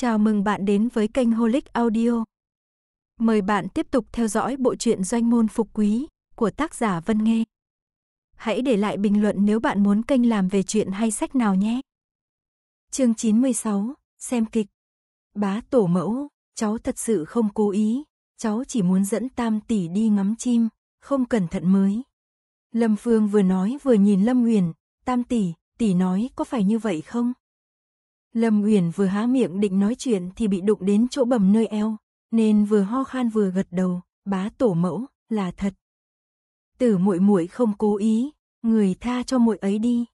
Chào mừng bạn đến với kênh Holic Audio. Mời bạn tiếp tục theo dõi bộ truyện Doanh môn phục quý của tác giả Vân Nghê. Hãy để lại bình luận nếu bạn muốn kênh làm về chuyện hay sách nào nhé. Chương 96, xem kịch. Bá tổ mẫu, cháu thật sự không cố ý, cháu chỉ muốn dẫn Tam tỷ đi ngắm chim, không cẩn thận mới. Lâm Phương vừa nói vừa nhìn Lâm Nguyền, Tam tỷ, tỷ nói có phải như vậy không? Lâm Uyển vừa há miệng định nói chuyện thì bị đụng đến chỗ bầm nơi eo, nên vừa ho khan vừa gật đầu, bá tổ mẫu, là thật. Tử muội muội không cố ý, người tha cho muội ấy đi.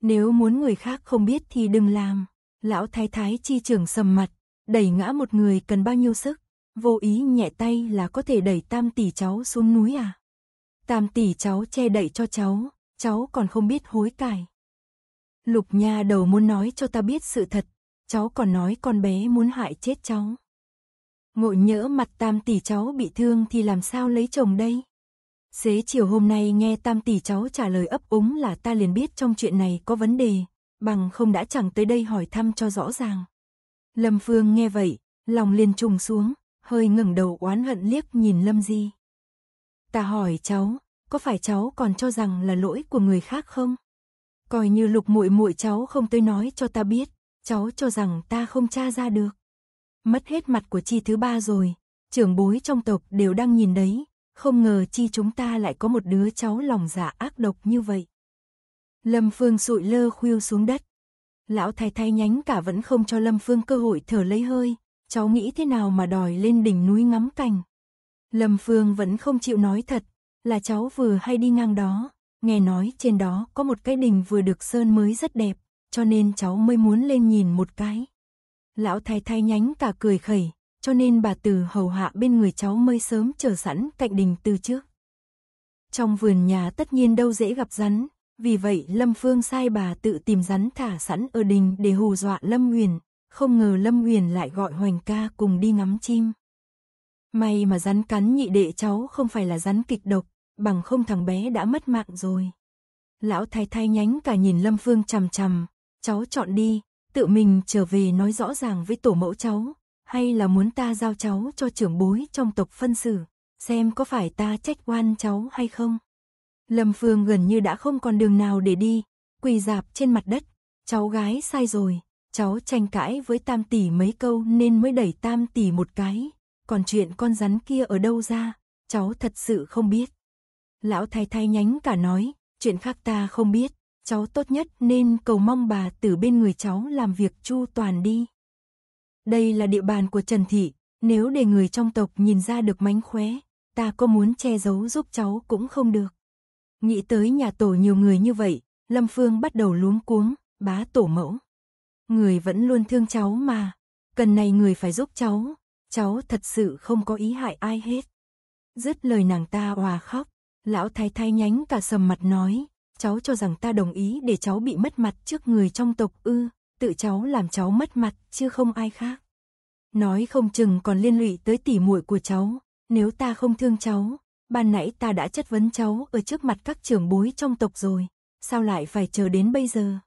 Nếu muốn người khác không biết thì đừng làm. Lão thái thái chi trưởng sầm mặt, đẩy ngã một người cần bao nhiêu sức, vô ý nhẹ tay là có thể đẩy tam tỷ cháu xuống núi à? Tam tỷ cháu che đẩy cho cháu, cháu còn không biết hối cải. Lục nha đầu muốn nói cho ta biết sự thật, cháu còn nói con bé muốn hại chết cháu. Ngộ nhỡ mặt tam tỷ cháu bị thương thì làm sao lấy chồng đây? Xế chiều hôm nay nghe tam tỷ cháu trả lời ấp úng là ta liền biết trong chuyện này có vấn đề, bằng không đã chẳng tới đây hỏi thăm cho rõ ràng. Lâm Phương nghe vậy, lòng liền trùng xuống, hơi ngẩng đầu oán hận liếc nhìn Lâm Di. Ta hỏi cháu, có phải cháu còn cho rằng là lỗi của người khác không? coi như lục muội muội cháu không tới nói cho ta biết, cháu cho rằng ta không tra ra được. Mất hết mặt của chi thứ ba rồi, trưởng bối trong tộc đều đang nhìn đấy, không ngờ chi chúng ta lại có một đứa cháu lòng dạ ác độc như vậy. Lâm Phương sụi lơ khuêu xuống đất. Lão thái thái nhánh cả vẫn không cho Lâm Phương cơ hội thở lấy hơi, cháu nghĩ thế nào mà đòi lên đỉnh núi ngắm cảnh. Lâm Phương vẫn không chịu nói thật, là cháu vừa hay đi ngang đó, nghe nói trên đó có một cái đình vừa được sơn mới rất đẹp, cho nên cháu mới muốn lên nhìn một cái. Lão thái thái nhánh cả cười khẩy, cho nên bà từ hầu hạ bên người cháu mới sớm chờ sẵn cạnh đình từ trước. Trong vườn nhà tất nhiên đâu dễ gặp rắn, vì vậy Lâm Phương sai bà tự tìm rắn thả sẵn ở đình để hù dọa Lâm Huyền, không ngờ Lâm Huyền lại gọi Hoành ca cùng đi ngắm chim. May mà rắn cắn nhị đệ cháu không phải là rắn kịch độc, bằng không thằng bé đã mất mạng rồi. Lão thái thái nhánh cả nhìn Lâm Phương chằm chằm, cháu chọn đi, tự mình trở về nói rõ ràng với tổ mẫu cháu, hay là muốn ta giao cháu cho trưởng bối trong tộc phân xử, xem có phải ta trách oan cháu hay không. Lâm Phương gần như đã không còn đường nào để đi, quỳ dạp trên mặt đất, cháu gái sai rồi, cháu tranh cãi với tam tỷ mấy câu nên mới đẩy tam tỷ một cái, còn chuyện con rắn kia ở đâu ra, cháu thật sự không biết. Lão thái thái nhánh cả nói, chuyện khác ta không biết, cháu tốt nhất nên cầu mong bà từ bên người cháu làm việc chu toàn đi. Đây là địa bàn của Trần Thị, nếu để người trong tộc nhìn ra được mánh khóe, ta có muốn che giấu giúp cháu cũng không được. Nghĩ tới nhà tổ nhiều người như vậy, Lâm Phương bắt đầu luống cuống, bá tổ mẫu. Người vẫn luôn thương cháu mà, cần này người phải giúp cháu, cháu thật sự không có ý hại ai hết. Dứt lời nàng ta hòa khóc, Lão thái thái nhánh cả sầm mặt nói, cháu cho rằng ta đồng ý để cháu bị mất mặt trước người trong tộc ư, tự cháu làm cháu mất mặt chứ không ai khác. Nói không chừng còn liên lụy tới tỉ muội của cháu, nếu ta không thương cháu, ban nãy ta đã chất vấn cháu ở trước mặt các trưởng bối trong tộc rồi, sao lại phải chờ đến bây giờ?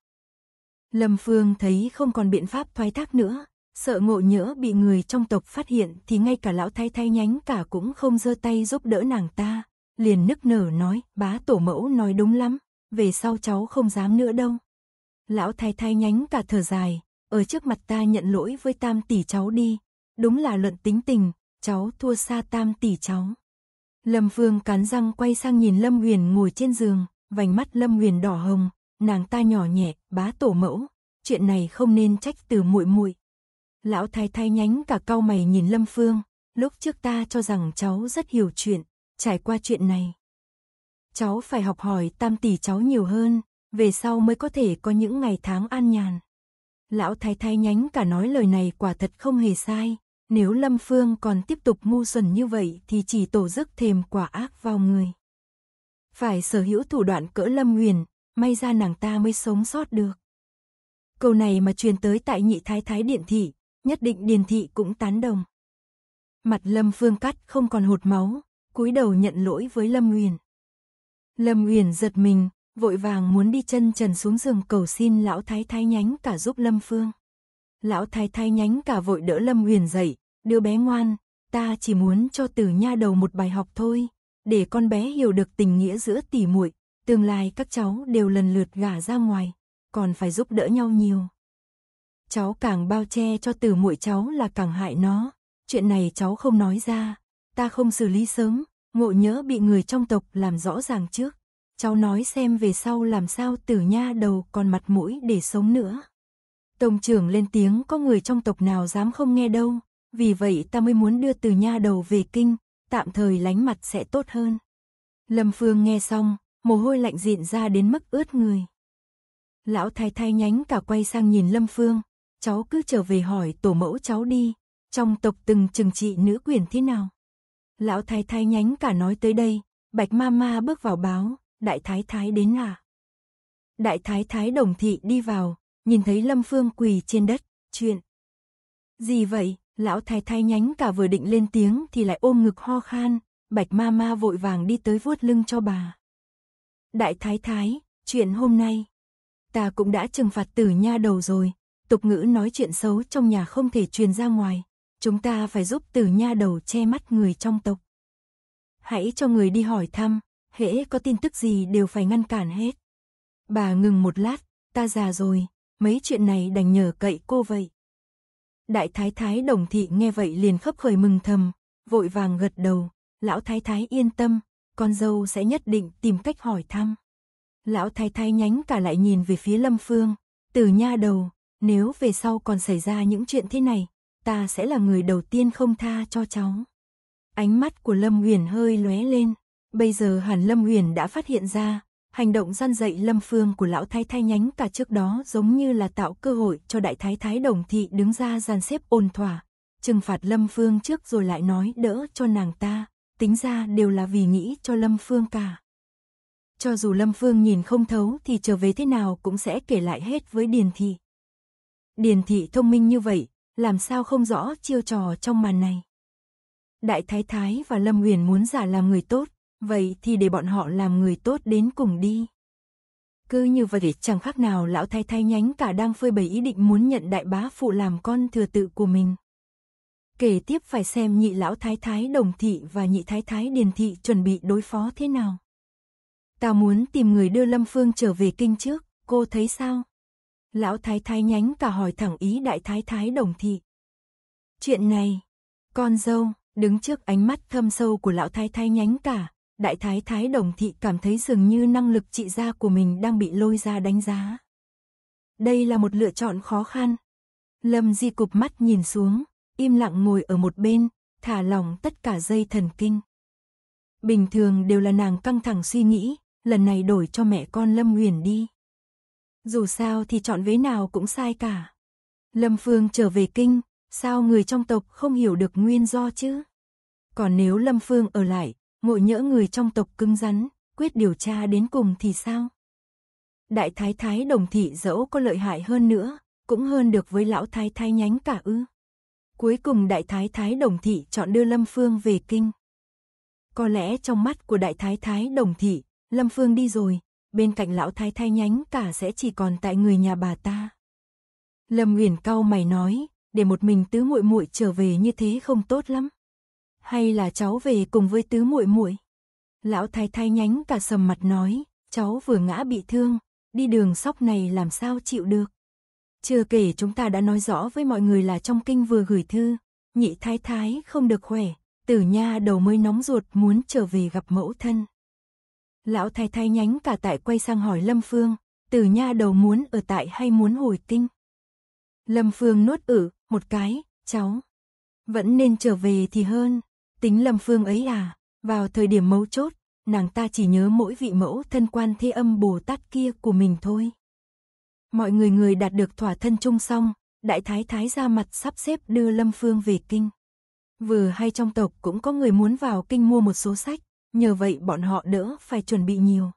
Lâm Phương thấy không còn biện pháp thoái thác nữa, sợ ngộ nhỡ bị người trong tộc phát hiện thì ngay cả lão thái thái nhánh cả cũng không giơ tay giúp đỡ nàng ta, liền nức nở nói, bá tổ mẫu nói đúng lắm, về sau cháu không dám nữa đâu. Lão thái thái nhánh cả thở dài, ở trước mặt ta nhận lỗi với tam tỷ cháu đi, đúng là luận tính tình, cháu thua xa tam tỷ cháu. Lâm vương cắn răng quay sang nhìn Lâm Huyền ngồi trên giường, vành mắt Lâm Huyền đỏ hồng, nàng ta nhỏ nhẹ, bá tổ mẫu, chuyện này không nên trách từ muội muội. Lão thái thái nhánh cả cau mày nhìn Lâm Phương, lúc trước ta cho rằng cháu rất hiểu chuyện, trải qua chuyện này. Cháu phải học hỏi tam tỷ cháu nhiều hơn, về sau mới có thể có những ngày tháng an nhàn. Lão thái thái nhánh cả nói lời này quả thật không hề sai, nếu Lâm Phương còn tiếp tục mu xuẩn như vậy thì chỉ tổ giấc thềm quả ác vào người. Phải sở hữu thủ đoạn cỡ Lâm Nguyền, may ra nàng ta mới sống sót được. Câu này mà truyền tới tại nhị thái thái điện thị, nhất định điền thị cũng tán đồng. Mặt Lâm Phương cắt không còn hột máu, cúi đầu nhận lỗi với Lâm Uyển. Lâm Uyển giật mình, vội vàng muốn đi chân trần xuống giường cầu xin lão thái thái nhánh cả giúp Lâm Phương. Lão thái thái nhánh cả vội đỡ Lâm Uyển dậy, đứa bé ngoan, ta chỉ muốn cho tử Nha đầu một bài học thôi, để con bé hiểu được tình nghĩa giữa tỷ muội, tương lai các cháu đều lần lượt gả ra ngoài, còn phải giúp đỡ nhau nhiều. Cháu càng bao che cho tử muội cháu là càng hại nó, chuyện này cháu không nói ra, ta không xử lý sớm, Ngộ nhớ bị người trong tộc làm rõ ràng trước. Cháu nói xem về sau làm sao tử nha đầu còn mặt mũi để sống nữa. Tổng trưởng lên tiếng có người trong tộc nào dám không nghe đâu. Vì vậy ta mới muốn đưa từ nha đầu về kinh, tạm thời lánh mặt sẽ tốt hơn. Lâm Phương nghe xong, mồ hôi lạnh diện ra đến mức ướt người. Lão thái thái nhánh cả quay sang nhìn Lâm Phương, cháu cứ trở về hỏi tổ mẫu cháu đi, trong tộc từng trừng trị nữ quyền thế nào. Lão thái thái nhánh cả nói tới đây, bạch ma ma bước vào báo, đại thái thái đến à. Đại thái thái đồng thị đi vào, nhìn thấy Lâm Phương quỳ trên đất, chuyện. Gì vậy, lão thái thái nhánh cả vừa định lên tiếng thì lại ôm ngực ho khan, bạch ma ma vội vàng đi tới vuốt lưng cho bà. Đại thái thái, chuyện hôm nay, ta cũng đã trừng phạt tử nha đầu rồi, tục ngữ nói chuyện xấu trong nhà không thể truyền ra ngoài, chúng ta phải giúp từ nha đầu che mắt người trong tộc. Hãy cho người đi hỏi thăm, hễ có tin tức gì đều phải ngăn cản hết. Bà ngừng một lát, ta già rồi, mấy chuyện này đành nhờ cậy cô vậy. Đại thái thái đồng thị nghe vậy liền khấp khởi mừng thầm, vội vàng gật đầu, lão thái thái yên tâm, con dâu sẽ nhất định tìm cách hỏi thăm. Lão thái thái nhánh cả lại nhìn về phía lâm phương, từ nha đầu, nếu về sau còn xảy ra những chuyện thế này, ta sẽ là người đầu tiên không tha cho cháu. Ánh mắt của Lâm Uyển hơi lóe lên, bây giờ hẳn Lâm Uyển đã phát hiện ra, hành động gian dạy Lâm Phương của lão thái thái nhánh cả trước đó giống như là tạo cơ hội cho đại thái thái đồng thị đứng ra gian xếp ôn thỏa, trừng phạt Lâm Phương trước rồi lại nói đỡ cho nàng ta, tính ra đều là vì nghĩ cho Lâm Phương cả. Cho dù Lâm Phương nhìn không thấu thì trở về thế nào cũng sẽ kể lại hết với Điền Thị. Điền Thị thông minh như vậy, làm sao không rõ chiêu trò trong màn này. Đại Thái Thái và Lâm Huyền muốn giả làm người tốt, vậy thì để bọn họ làm người tốt đến cùng đi. Cứ như vậy chẳng khác nào lão thái thái nhánh cả đang phơi bày ý định muốn nhận đại bá phụ làm con thừa tự của mình. Kể tiếp phải xem nhị lão thái thái đồng thị và nhị thái thái điền thị chuẩn bị đối phó thế nào. Ta muốn tìm người đưa Lâm Phương trở về kinh trước, cô thấy sao? Lão thái thái nhánh cả hỏi thẳng ý đại thái thái đồng thị. Chuyện này, con dâu, đứng trước ánh mắt thâm sâu của lão thái thái nhánh cả, đại thái thái đồng thị cảm thấy dường như năng lực trị gia của mình đang bị lôi ra đánh giá. Đây là một lựa chọn khó khăn. Lâm Di cụp mắt nhìn xuống, im lặng ngồi ở một bên, thả lỏng tất cả dây thần kinh. Bình thường đều là nàng căng thẳng suy nghĩ, lần này đổi cho mẹ con Lâm Nguyền đi. Dù sao thì chọn vế nào cũng sai cả. Lâm Phương trở về kinh, sao người trong tộc không hiểu được nguyên do chứ? Còn nếu Lâm Phương ở lại, ngộ nhỡ người trong tộc cưng rắn, quyết điều tra đến cùng thì sao? Đại thái thái đồng thị dẫu có lợi hại hơn nữa, cũng hơn được với lão thái thái nhánh cả ư. Cuối cùng đại thái thái đồng thị chọn đưa Lâm Phương về kinh. Có lẽ trong mắt của đại thái thái đồng thị, Lâm Phương đi rồi, bên cạnh lão thái thái nhánh cả sẽ chỉ còn tại người nhà bà ta. Lâm Uyển cau mày nói, để một mình tứ muội muội trở về như thế không tốt lắm. Hay là cháu về cùng với tứ muội muội? Lão thái thái nhánh cả sầm mặt nói, cháu vừa ngã bị thương, đi đường sóc này làm sao chịu được. Chưa kể chúng ta đã nói rõ với mọi người là trong kinh vừa gửi thư, nhị thái thái không được khỏe, tử nha đầu mới nóng ruột muốn trở về gặp mẫu thân. Lão thái thái nhánh cả tại quay sang hỏi Lâm Phương, từ nha đầu muốn ở tại hay muốn hồi kinh? Lâm Phương nuốt ử, một cái, cháu. Vẫn nên trở về thì hơn, tính Lâm Phương ấy là vào thời điểm mấu chốt, nàng ta chỉ nhớ mỗi vị mẫu thân quan thế âm Bồ Tát kia của mình thôi. Mọi người người đạt được thỏa thân chung xong, đại thái thái ra mặt sắp xếp đưa Lâm Phương về kinh. Vừa hay trong tộc cũng có người muốn vào kinh mua một số sách, nhờ vậy bọn họ đỡ phải chuẩn bị nhiều.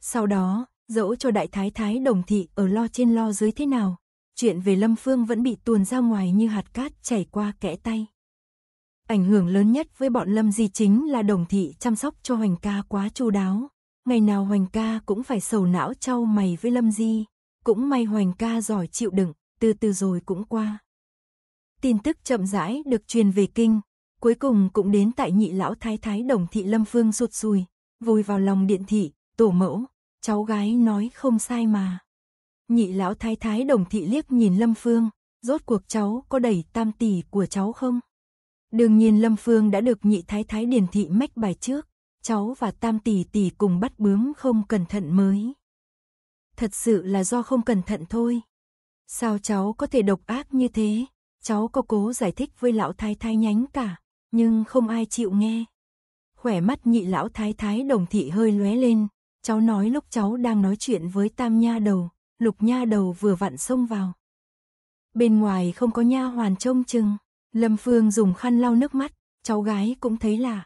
Sau đó, dẫu cho đại thái thái đồng thị ở lo trên lo dưới thế nào, chuyện về Lâm Phương vẫn bị tuồn ra ngoài như hạt cát chảy qua kẽ tay. Ảnh hưởng lớn nhất với bọn Lâm Di chính là đồng thị chăm sóc cho Hoành ca quá chu đáo. Ngày nào Hoành ca cũng phải sầu não trao mày với Lâm Di. Cũng may Hoành ca giỏi chịu đựng, từ từ rồi cũng qua. Tin tức chậm rãi được truyền về kinh, Cuối cùng cũng đến tại nhị lão thái thái đồng thị Lâm Phương sụt sùi, vùi vào lòng điện thị, tổ mẫu, cháu gái nói không sai mà. Nhị lão thái thái đồng thị liếc nhìn Lâm Phương, rốt cuộc cháu có đẩy tam tỷ của cháu không? Đương nhiên Lâm Phương đã được nhị thái thái điền thị mách bài trước, cháu và tam tỷ tỷ cùng bắt bướm không cẩn thận mới. Thật sự là do không cẩn thận thôi. Sao cháu có thể độc ác như thế? Cháu có cố giải thích với lão thái thái nhánh cả nhưng không ai chịu nghe. Khỏe mắt nhị lão thái thái đồng thị hơi lóe lên, cháu nói lúc cháu đang nói chuyện với tam nha đầu, lục nha đầu vừa vặn xông vào. Bên ngoài không có nha hoàn trông chừng, Lâm Phương dùng khăn lau nước mắt, cháu gái cũng thấy lạ.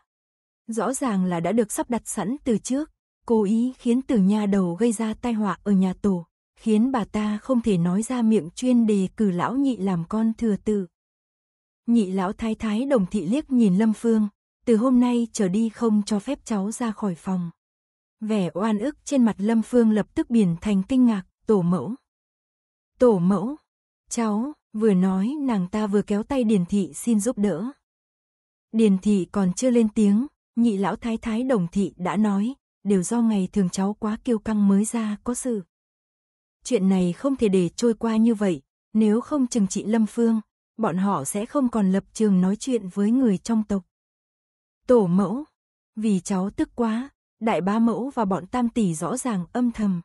Rõ ràng là đã được sắp đặt sẵn từ trước, cố ý khiến tử nha đầu gây ra tai họa ở nhà tổ, khiến bà ta không thể nói ra miệng chuyên đề cử lão nhị làm con thừa tự. Nhị lão thái thái đồng thị liếc nhìn Lâm Phương, từ hôm nay trở đi không cho phép cháu ra khỏi phòng. Vẻ oan ức trên mặt Lâm Phương lập tức biển thành kinh ngạc, tổ mẫu. Tổ mẫu, cháu, vừa nói nàng ta vừa kéo tay Điền Thị xin giúp đỡ. Điền Thị còn chưa lên tiếng, nhị lão thái thái đồng thị đã nói, đều do ngày thường cháu quá kiêu căng mới ra có sự. Chuyện này không thể để trôi qua như vậy, nếu không chừng trị Lâm Phương, bọn họ sẽ không còn lập trường nói chuyện với người trong tộc. Tổ mẫu, vì cháu tức quá, đại ba mẫu và bọn tam tỷ rõ ràng âm thầm.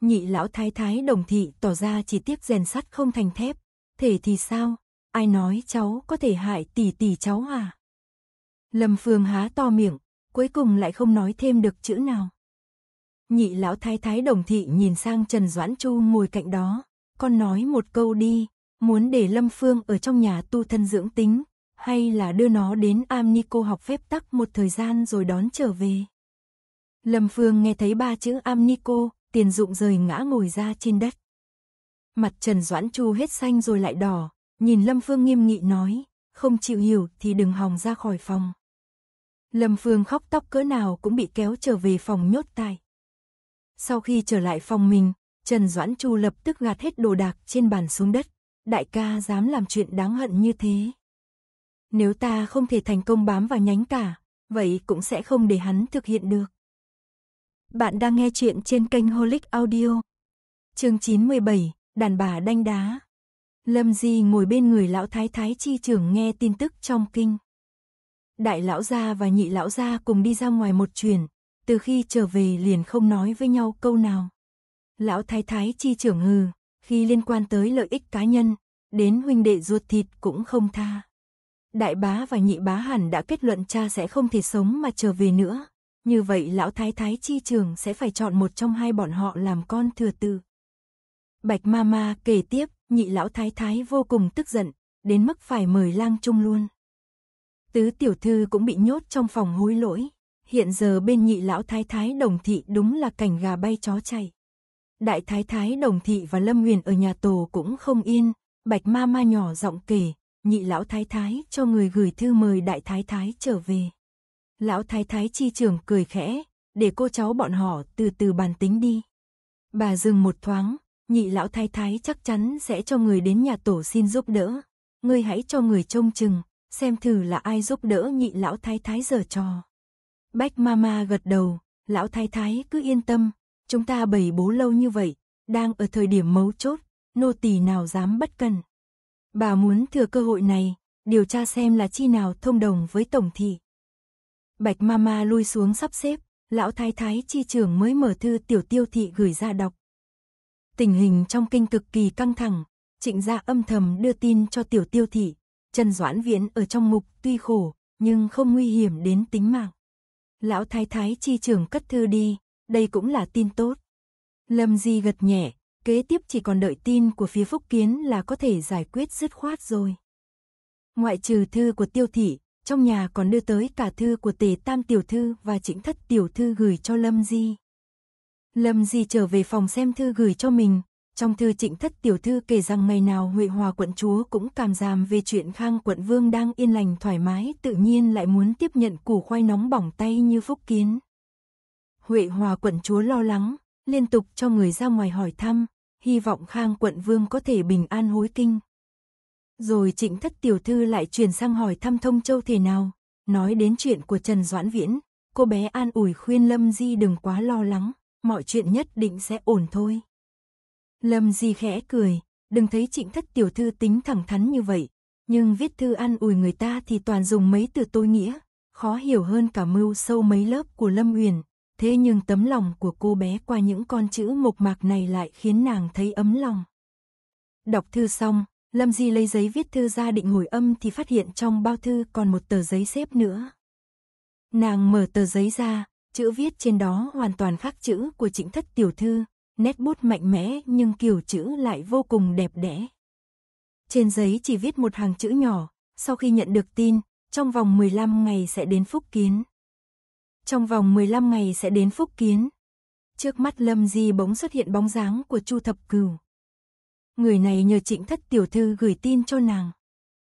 Nhị lão thái thái đồng thị tỏ ra chỉ tiếc rèn sắt không thành thép, thể thì sao, ai nói cháu có thể hại tỷ tỷ cháu à? Lâm Phương há to miệng, cuối cùng lại không nói thêm được chữ nào. Nhị lão thái thái đồng thị nhìn sang Trần Doãn Chu ngồi cạnh đó, con nói một câu đi, muốn để Lâm Phương ở trong nhà tu thân dưỡng tính, hay là đưa nó đến Amnico học phép tắc một thời gian rồi đón trở về. Lâm Phương nghe thấy ba chữ Amnico, tiền dụng rời ngã ngồi ra trên đất. Mặt Trần Doãn Chu hết xanh rồi lại đỏ, nhìn Lâm Phương nghiêm nghị nói, không chịu hiểu thì đừng hòng ra khỏi phòng. Lâm Phương khóc tóc cỡ nào cũng bị kéo trở về phòng nhốt tài. Sau khi trở lại phòng mình, Trần Doãn Chu lập tức gạt hết đồ đạc trên bàn xuống đất, đại ca dám làm chuyện đáng hận như thế. Nếu ta không thể thành công bám vào nhánh cả, vậy cũng sẽ không để hắn thực hiện được. Bạn đang nghe chuyện trên kênh Holic Audio. Chương 917, đàn bà đanh đá. Lâm Di ngồi bên người lão thái thái chi trưởng nghe tin tức trong kinh. Đại lão gia và nhị lão gia cùng đi ra ngoài một chuyến, từ khi trở về liền không nói với nhau câu nào. Lão thái thái chi trưởng hừ, khi liên quan tới lợi ích cá nhân, đến huynh đệ ruột thịt cũng không tha. Đại bá và nhị bá hẳn đã kết luận cha sẽ không thể sống mà trở về nữa. Như vậy lão thái thái chi trường sẽ phải chọn một trong hai bọn họ làm con thừa tử. Bạch Mama kể tiếp, nhị lão thái thái vô cùng tức giận, đến mức phải mời lang trung luôn. Tứ tiểu thư cũng bị nhốt trong phòng hối lỗi. Hiện giờ bên nhị lão thái thái đồng thị đúng là cảnh gà bay chó chạy. Đại thái thái đồng thị và Lâm Nguyền ở nhà tù cũng không yên, bạch ma ma nhỏ giọng kể, nhị lão thái thái cho người gửi thư mời đại thái thái trở về. Lão thái thái chi trưởng cười khẽ, để cô cháu bọn họ từ từ bàn tính đi. Bà dừng một thoáng, nhị lão thái thái chắc chắn sẽ cho người đến nhà tổ xin giúp đỡ. Ngươi hãy cho người trông chừng, xem thử là ai giúp đỡ nhị lão thái thái giờ trò. Bách ma gật đầu, lão thái thái cứ yên tâm, Chúng ta bày bố lâu như vậy, đang ở thời điểm mấu chốt, nô tỳ nào dám bất cần. Bà muốn thừa cơ hội này, điều tra xem là chi nào thông đồng với tổng thị. Bạch Mama lui xuống sắp xếp, lão thái thái chi trưởng mới mở thư tiểu tiêu thị gửi ra đọc. Tình hình trong kinh cực kỳ căng thẳng, trịnh gia âm thầm đưa tin cho tiểu tiêu thị, Trần Doãn Viễn ở trong mục tuy khổ, nhưng không nguy hiểm đến tính mạng. Lão thái thái chi trưởng cất thư đi, đây cũng là tin tốt. Lâm Di gật nhẹ, kế tiếp chỉ còn đợi tin của phía Phúc Kiến là có thể giải quyết dứt khoát rồi. Ngoại trừ thư của tiêu thị, trong nhà còn đưa tới cả thư của tề tam tiểu thư và chính thất tiểu thư gửi cho Lâm Di. Lâm Di trở về phòng xem thư gửi cho mình, trong thư trịnh thất tiểu thư kể rằng ngày nào Huệ Hòa quận chúa cũng cảm giảm về chuyện khang quận vương đang yên lành thoải mái tự nhiên lại muốn tiếp nhận củ khoai nóng bỏng tay như phúc kiến. Huệ Hòa quận chúa lo lắng, liên tục cho người ra ngoài hỏi thăm, hy vọng Khang quận vương có thể bình an hối kinh. Rồi trịnh thất tiểu thư lại truyền sang hỏi thăm thông châu thế nào, nói đến chuyện của Trần Doãn Viễn, cô bé an ủi khuyên Lâm Di đừng quá lo lắng, mọi chuyện nhất định sẽ ổn thôi. Lâm Di khẽ cười, đừng thấy trịnh thất tiểu thư tính thẳng thắn như vậy, nhưng viết thư an ủi người ta thì toàn dùng mấy từ tôi nghĩa, khó hiểu hơn cả mưu sâu mấy lớp của Lâm uyển Thế nhưng tấm lòng của cô bé qua những con chữ mộc mạc này lại khiến nàng thấy ấm lòng. Đọc thư xong, Lâm Di lấy giấy viết thư ra định hồi âm thì phát hiện trong bao thư còn một tờ giấy xếp nữa. Nàng mở tờ giấy ra, chữ viết trên đó hoàn toàn khác chữ của trịnh thất tiểu thư, nét bút mạnh mẽ nhưng kiểu chữ lại vô cùng đẹp đẽ. Trên giấy chỉ viết một hàng chữ nhỏ, sau khi nhận được tin, trong vòng 15 ngày sẽ đến phúc kiến. Trong vòng 15 ngày sẽ đến Phúc Kiến. Trước mắt Lâm Di bỗng xuất hiện bóng dáng của Chu Thập Cửu. Người này nhờ trịnh thất tiểu thư gửi tin cho nàng.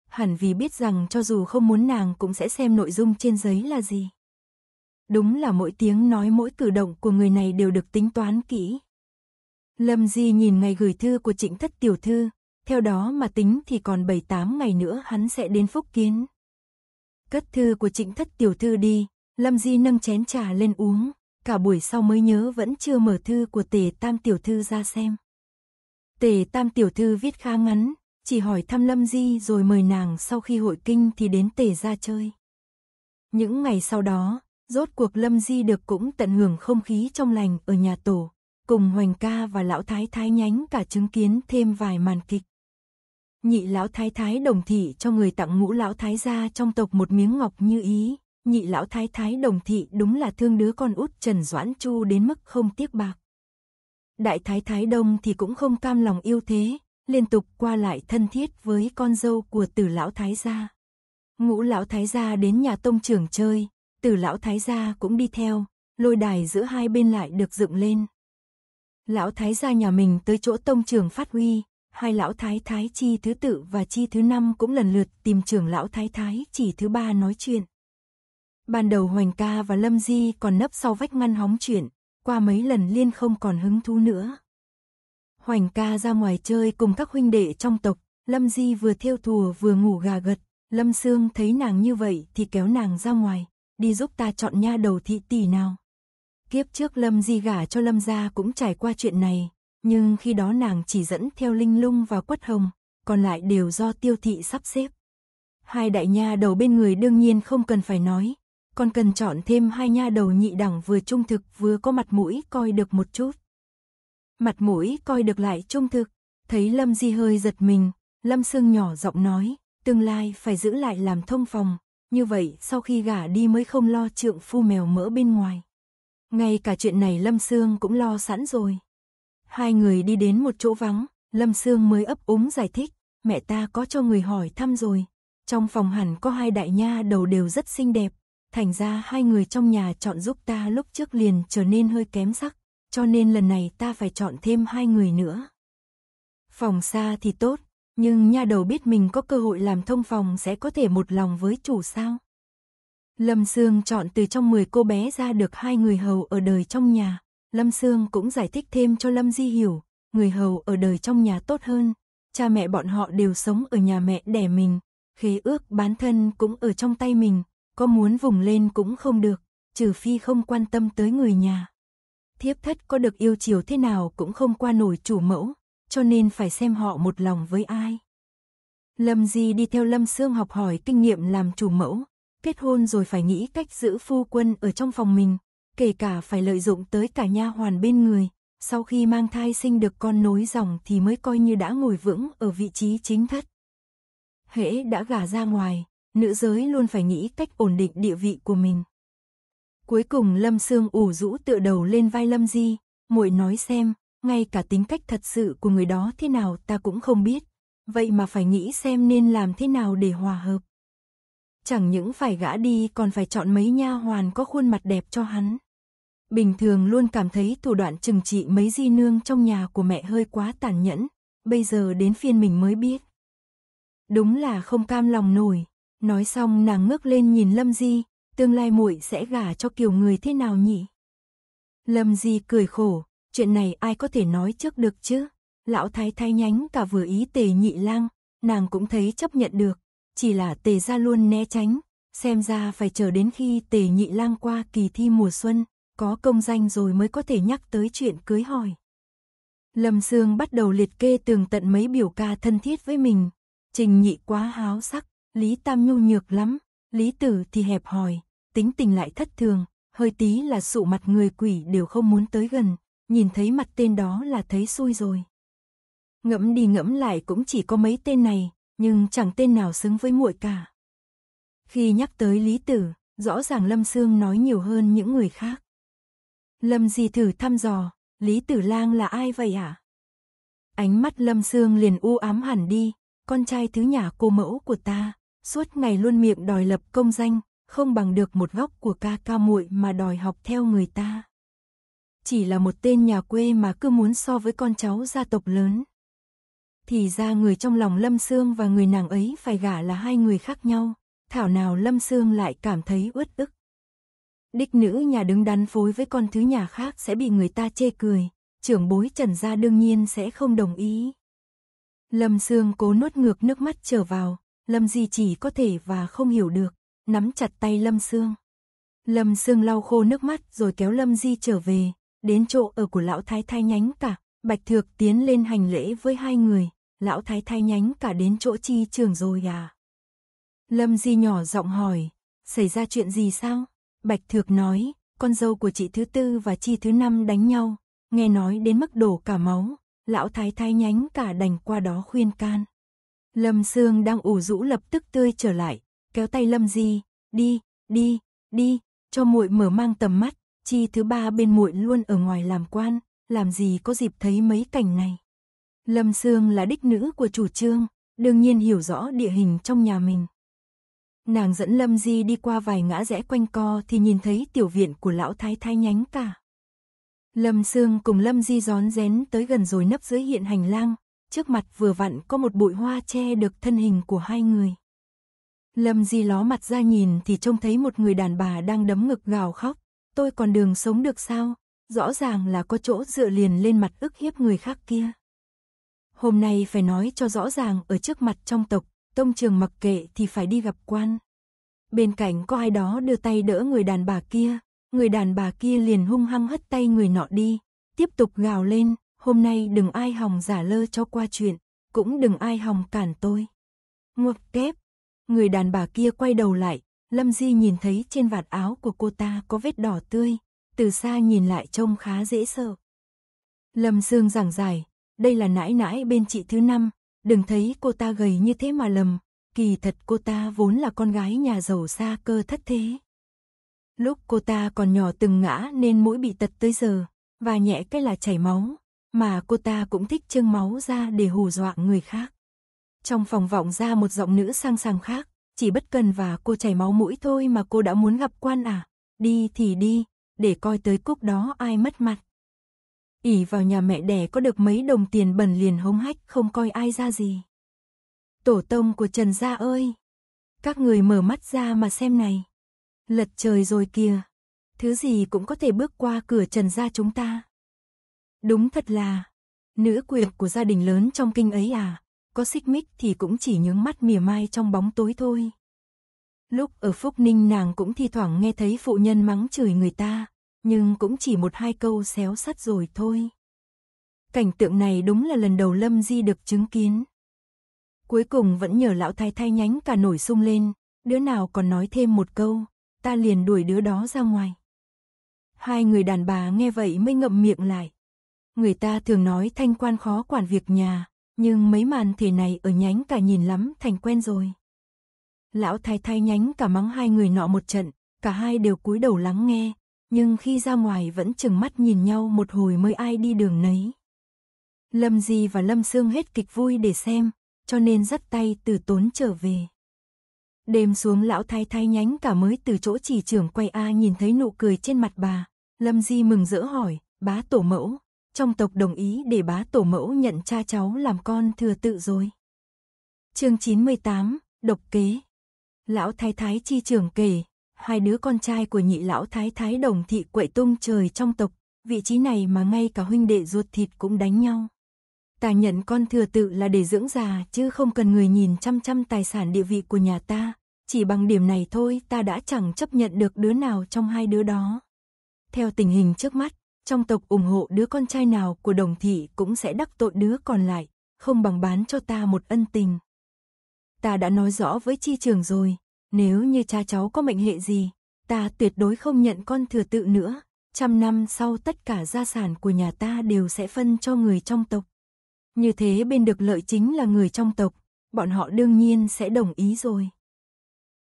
Hẳn vì biết rằng cho dù không muốn nàng cũng sẽ xem nội dung trên giấy là gì. Đúng là mỗi tiếng nói mỗi cử động của người này đều được tính toán kỹ. Lâm Di nhìn ngày gửi thư của trịnh thất tiểu thư, theo đó mà tính thì còn 7-8 ngày nữa hắn sẽ đến Phúc Kiến. Cất thư của trịnh thất tiểu thư đi, Lâm Di nâng chén trà lên uống, cả buổi sau mới nhớ vẫn chưa mở thư của Tề Tam tiểu thư ra xem. Tề Tam tiểu thư viết khá ngắn, chỉ hỏi thăm Lâm Di rồi mời nàng sau khi hội kinh thì đến Tề ra chơi. Những ngày sau đó, rốt cuộc Lâm Di được cũng tận hưởng không khí trong lành ở nhà tổ, cùng Hoành ca và lão thái thái nhánh cả chứng kiến thêm vài màn kịch. Nhị lão thái thái đồng thị cho người tặng ngũ lão thái gia trong tộc một miếng ngọc như ý, nhị lão thái thái đồng thị đúng là thương đứa con út Trần Doãn Chu đến mức không tiếc bạc. Đại thái thái đông thì cũng không cam lòng yêu thế, liên tục qua lại thân thiết với con dâu của tử lão thái gia. Ngũ lão thái gia đến nhà tông trưởng chơi, tử lão thái gia cũng đi theo, lôi đài giữa hai bên lại được dựng lên. Lão thái gia nhà mình tới chỗ tông trưởng phát huy, hai lão thái thái chi thứ tự và chi thứ năm cũng lần lượt tìm trưởng lão thái thái chỉ thứ ba nói chuyện. Ban đầu Hoành ca và Lâm Di còn nấp sau vách ngăn hóng chuyện, qua mấy lần Liên không còn hứng thú nữa. Hoành ca ra ngoài chơi cùng các huynh đệ trong tộc, Lâm Di vừa theo thùa vừa ngủ gà gật, Lâm Sương thấy nàng như vậy thì kéo nàng ra ngoài, đi giúp ta chọn nha đầu thị tỷ nào. Kiếp trước Lâm Di gả cho Lâm gia cũng trải qua chuyện này, nhưng khi đó nàng chỉ dẫn theo Linh Lung và Quất Hồng, còn lại đều do tiêu thị sắp xếp. Hai đại nha đầu bên người đương nhiên không cần phải nói, còn cần chọn thêm hai nha đầu nhị đẳng vừa trung thực vừa có mặt mũi coi được một chút. Mặt mũi coi được lại trung thực, thấy Lâm Di hơi giật mình, Lâm Sương nhỏ giọng nói, tương lai phải giữ lại làm thông phòng, như vậy sau khi gả đi mới không lo trượng phu mèo mỡ bên ngoài. Ngay cả chuyện này Lâm Sương cũng lo sẵn rồi. Hai người đi đến một chỗ vắng, Lâm Sương mới ấp úng giải thích, mẹ ta có cho người hỏi thăm rồi, trong phòng hẳn có hai đại nha đầu đều rất xinh đẹp, thành ra hai người trong nhà chọn giúp ta lúc trước liền trở nên hơi kém sắc, cho nên lần này ta phải chọn thêm hai người nữa. Phòng xa thì tốt, nhưng nha đầu biết mình có cơ hội làm thông phòng sẽ có thể một lòng với chủ sao. Lâm Sương chọn từ trong 10 cô bé ra được hai người hầu ở đời trong nhà. Lâm Sương cũng giải thích thêm cho Lâm Di hiểu, người hầu ở đời trong nhà tốt hơn. Cha mẹ bọn họ đều sống ở nhà mẹ đẻ mình, khế ước bán thân cũng ở trong tay mình, có muốn vùng lên cũng không được, trừ phi không quan tâm tới người nhà. Thiếp thất có được yêu chiều thế nào cũng không qua nổi chủ mẫu, cho nên phải xem họ một lòng với ai. Lâm Di đi theo Lâm Sương học hỏi kinh nghiệm làm chủ mẫu, kết hôn rồi phải nghĩ cách giữ phu quân ở trong phòng mình, kể cả phải lợi dụng tới cả nha hoàn bên người, sau khi mang thai sinh được con nối dòng thì mới coi như đã ngồi vững ở vị trí chính thất. Hễ đã gả ra ngoài, nữ giới luôn phải nghĩ cách ổn định địa vị của mình. Cuối cùng Lâm Sương ủ rũ tựa đầu lên vai Lâm Di, muội nói xem, ngay cả tính cách thật sự của người đó thế nào ta cũng không biết, vậy mà phải nghĩ xem nên làm thế nào để hòa hợp. Chẳng những phải gã đi còn phải chọn mấy nha hoàn có khuôn mặt đẹp cho hắn. Bình thường luôn cảm thấy thủ đoạn trừng trị mấy di nương trong nhà của mẹ hơi quá tàn nhẫn, bây giờ đến phiên mình mới biết. Đúng là không cam lòng nổi, Nói xong nàng ngước lên nhìn Lâm Di, tương lai muội sẽ gả cho kiểu người thế nào nhỉ? Lâm Di cười khổ, chuyện này ai có thể nói trước được chứ? Lão thái thái nhánh cả vừa ý tề nhị lang, nàng cũng thấy chấp nhận được, chỉ là tề ra luôn né tránh, xem ra phải chờ đến khi tề nhị lang qua kỳ thi mùa xuân, có công danh rồi mới có thể nhắc tới chuyện cưới hỏi. Lâm Sương bắt đầu liệt kê tường tận mấy biểu ca thân thiết với mình, trình nhị quá háo sắc, Lý Tam nhu nhược lắm, Lý Tử thì hẹp hòi, tính tình lại thất thường, hơi tí là sụ mặt người quỷ đều không muốn tới gần, nhìn thấy mặt tên đó là thấy xui rồi. Ngẫm đi ngẫm lại cũng chỉ có mấy tên này, nhưng chẳng tên nào xứng với muội cả. Khi nhắc tới Lý Tử, rõ ràng Lâm Sương nói nhiều hơn những người khác. Lâm Di thử thăm dò, Lý Tử Lang là ai vậy ạ? Ánh mắt Lâm Sương liền u ám hẳn đi, con trai thứ nhà cô mẫu của ta, suốt ngày luôn miệng đòi lập công danh, không bằng được một góc của ca ca muội mà đòi học theo người ta. Chỉ là một tên nhà quê mà cứ muốn so với con cháu gia tộc lớn. Thì ra người trong lòng Lâm Sương và người nàng ấy phải gả là hai người khác nhau, thảo nào Lâm Sương lại cảm thấy uất ức. Đích nữ nhà đứng đắn phối với con thứ nhà khác sẽ bị người ta chê cười, trưởng bối Trần gia đương nhiên sẽ không đồng ý. Lâm Sương cố nuốt ngược nước mắt trở vào, Lâm Di chỉ có thể và không hiểu được, nắm chặt tay Lâm Sương. Lâm Sương lau khô nước mắt rồi kéo Lâm Di trở về, đến chỗ ở của lão thái thái nhánh cả. Bạch Thược tiến lên hành lễ với hai người, lão thái thái nhánh cả đến chỗ chi trường rồi à. Lâm Di nhỏ giọng hỏi, xảy ra chuyện gì sao? Bạch Thược nói, con dâu của chị thứ tư và chi thứ năm đánh nhau, nghe nói đến mức đổ cả máu, lão thái thái nhánh cả đành qua đó khuyên can. Lâm Sương đang ủ rũ lập tức tươi trở lại, kéo tay Lâm Di, đi, đi, đi, cho muội mở mang tầm mắt, chi thứ ba bên muội luôn ở ngoài làm quan, làm gì có dịp thấy mấy cảnh này. Lâm Sương là đích nữ của chủ trương, đương nhiên hiểu rõ địa hình trong nhà mình. Nàng dẫn Lâm Di đi qua vài ngã rẽ quanh co thì nhìn thấy tiểu viện của lão thái thái nhánh cả. Lâm Sương cùng Lâm Di rón rén tới gần rồi nấp dưới hiện hành lang, trước mặt vừa vặn có một bụi hoa che được thân hình của hai người. Lâm Di ló mặt ra nhìn thì trông thấy một người đàn bà đang đấm ngực gào khóc, tôi còn đường sống được sao, rõ ràng là có chỗ dựa liền lên mặt ức hiếp người khác kia. Hôm nay phải nói cho rõ ràng ở trước mặt trong tộc, tông trường mặc kệ thì phải đi gặp quan. Bên cạnh có ai đó đưa tay đỡ người đàn bà kia, người đàn bà kia liền hung hăng hất tay người nọ đi, tiếp tục gào lên, Hôm nay đừng ai hòng giả lơ cho qua chuyện, cũng đừng ai hòng cản tôi. Ngọc kép. Người đàn bà kia quay đầu lại, Lâm Di nhìn thấy trên vạt áo của cô ta có vết đỏ tươi, từ xa nhìn lại trông khá dễ sợ. Lâm Dương giảng giải, đây là nãi nãi bên chị thứ năm, đừng thấy cô ta gầy như thế mà lầm, kỳ thật cô ta vốn là con gái nhà giàu xa cơ thất thế. Lúc cô ta còn nhỏ từng ngã nên mũi bị tật tới giờ, và nhẹ cái là chảy máu, mà cô ta cũng thích trưng máu ra để hù dọa người khác. Trong phòng vọng ra một giọng nữ sang sàng khác, chỉ bất cần và cô chảy máu mũi thôi mà cô đã muốn gặp quan à. Đi thì đi, để coi tới cúc đó ai mất mặt. ỉ vào nhà mẹ đẻ có được mấy đồng tiền bẩn liền hống hách không coi ai ra gì. Tổ tông của Trần Gia ơi! Các người mở mắt ra mà xem này. Lật trời rồi kìa. Thứ gì cũng có thể bước qua cửa Trần Gia chúng ta. Đúng thật là, nữ quyệt của gia đình lớn trong kinh ấy à, có xích mích thì cũng chỉ nhướng mắt mỉa mai trong bóng tối thôi. Lúc ở Phúc Ninh nàng cũng thi thoảng nghe thấy phụ nhân mắng chửi người ta, nhưng cũng chỉ một hai câu xéo sắt rồi thôi. Cảnh tượng này đúng là lần đầu Lâm Di được chứng kiến. Cuối cùng vẫn nhờ lão thái thay nhánh cả nổi sung lên, đứa nào còn nói thêm một câu, ta liền đuổi đứa đó ra ngoài. Hai người đàn bà nghe vậy mới ngậm miệng lại. Người ta thường nói thanh quan khó quản việc nhà, nhưng mấy màn thể này ở nhánh cả nhìn lắm thành quen rồi. Lão thái thái nhánh cả mắng hai người nọ một trận, cả hai đều cúi đầu lắng nghe, nhưng khi ra ngoài vẫn chừng mắt nhìn nhau một hồi mới ai đi đường nấy. Lâm Di và Lâm Sương hết kịch vui để xem, cho nên dắt tay từ tốn trở về. Đêm xuống lão thái thái nhánh cả mới từ chỗ chỉ trưởng quay A nhìn thấy nụ cười trên mặt bà, Lâm Di mừng rỡ hỏi, bá tổ mẫu, trong tộc đồng ý để bá tổ mẫu nhận cha cháu làm con thừa tự rồi. Chương 98, độc kế. Lão thái thái chi trưởng kể, hai đứa con trai của nhị lão thái thái đồng thị quậy tung trời trong tộc, vị trí này mà ngay cả huynh đệ ruột thịt cũng đánh nhau. Ta nhận con thừa tự là để dưỡng già chứ không cần người nhìn chăm chăm tài sản địa vị của nhà ta, chỉ bằng điểm này thôi ta đã chẳng chấp nhận được đứa nào trong hai đứa đó. Theo tình hình trước mắt, trong tộc ủng hộ đứa con trai nào của đồng thị cũng sẽ đắc tội đứa còn lại, không bằng bán cho ta một ân tình. Ta đã nói rõ với chi trường rồi, nếu như cha cháu có mệnh hệ gì, ta tuyệt đối không nhận con thừa tự nữa. Trăm năm sau tất cả gia sản của nhà ta đều sẽ phân cho người trong tộc. Như thế bên được lợi chính là người trong tộc, bọn họ đương nhiên sẽ đồng ý rồi.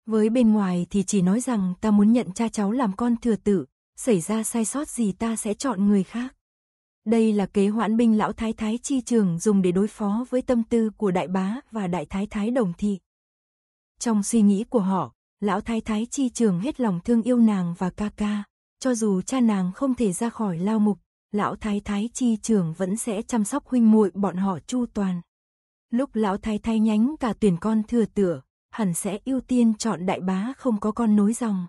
Với bên ngoài thì chỉ nói rằng ta muốn nhận cha cháu làm con thừa tự, xảy ra sai sót gì ta sẽ chọn người khác. Đây là kế hoãn binh lão thái thái chi trường dùng để đối phó với tâm tư của đại bá và đại thái thái đồng thị. Trong suy nghĩ của họ, lão thái thái chi trường hết lòng thương yêu nàng và ca ca, cho dù cha nàng không thể ra khỏi lao mục, lão thái thái chi trường vẫn sẽ chăm sóc huynh muội bọn họ chu toàn. Lúc lão thái thái nhánh cả tuyển con thừa tựa, hẳn sẽ ưu tiên chọn đại bá không có con nối dòng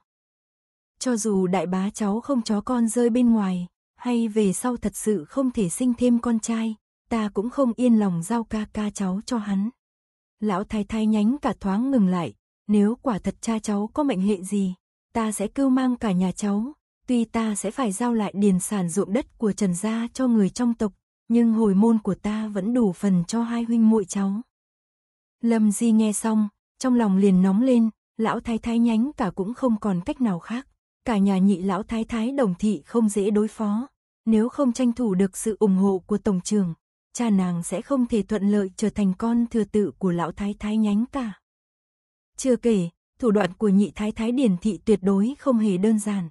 cho dù đại bá cháu không chó con rơi bên ngoài, hay về sau thật sự không thể sinh thêm con trai, ta cũng không yên lòng giao ca ca cháu cho hắn. Lão thái thái nhánh cả thoáng ngừng lại, nếu quả thật cha cháu có mệnh hệ gì, ta sẽ cưu mang cả nhà cháu, tuy ta sẽ phải giao lại điền sản ruộng đất của Trần gia cho người trong tộc, nhưng hồi môn của ta vẫn đủ phần cho hai huynh muội cháu. Lâm Di nghe xong, trong lòng liền nóng lên, lão thái thái nhánh cả cũng không còn cách nào khác cả nhà nhị lão thái thái đồng thị không dễ đối phó. Nếu không tranh thủ được sự ủng hộ của tổng trưởng, cha nàng sẽ không thể thuận lợi trở thành con thừa tự của lão thái thái nhánh cả. Chưa kể, thủ đoạn của nhị thái thái điển thị tuyệt đối không hề đơn giản.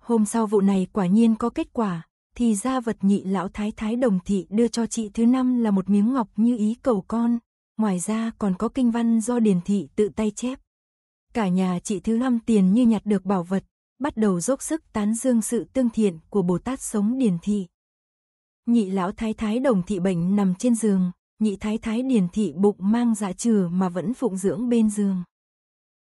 Hôm sau vụ này quả nhiên có kết quả, thì ra vật nhị lão thái thái đồng thị đưa cho chị thứ năm là một miếng ngọc như ý cầu con, ngoài ra còn có kinh văn do điển thị tự tay chép. Cả nhà chị Thứ Lâm tiền như nhặt được bảo vật, bắt đầu dốc sức tán dương sự tương thiện của Bồ Tát sống Điền Thị. Nhị lão thái thái đồng thị bệnh nằm trên giường, nhị thái thái Điền Thị bụng mang dạ trừ mà vẫn phụng dưỡng bên giường.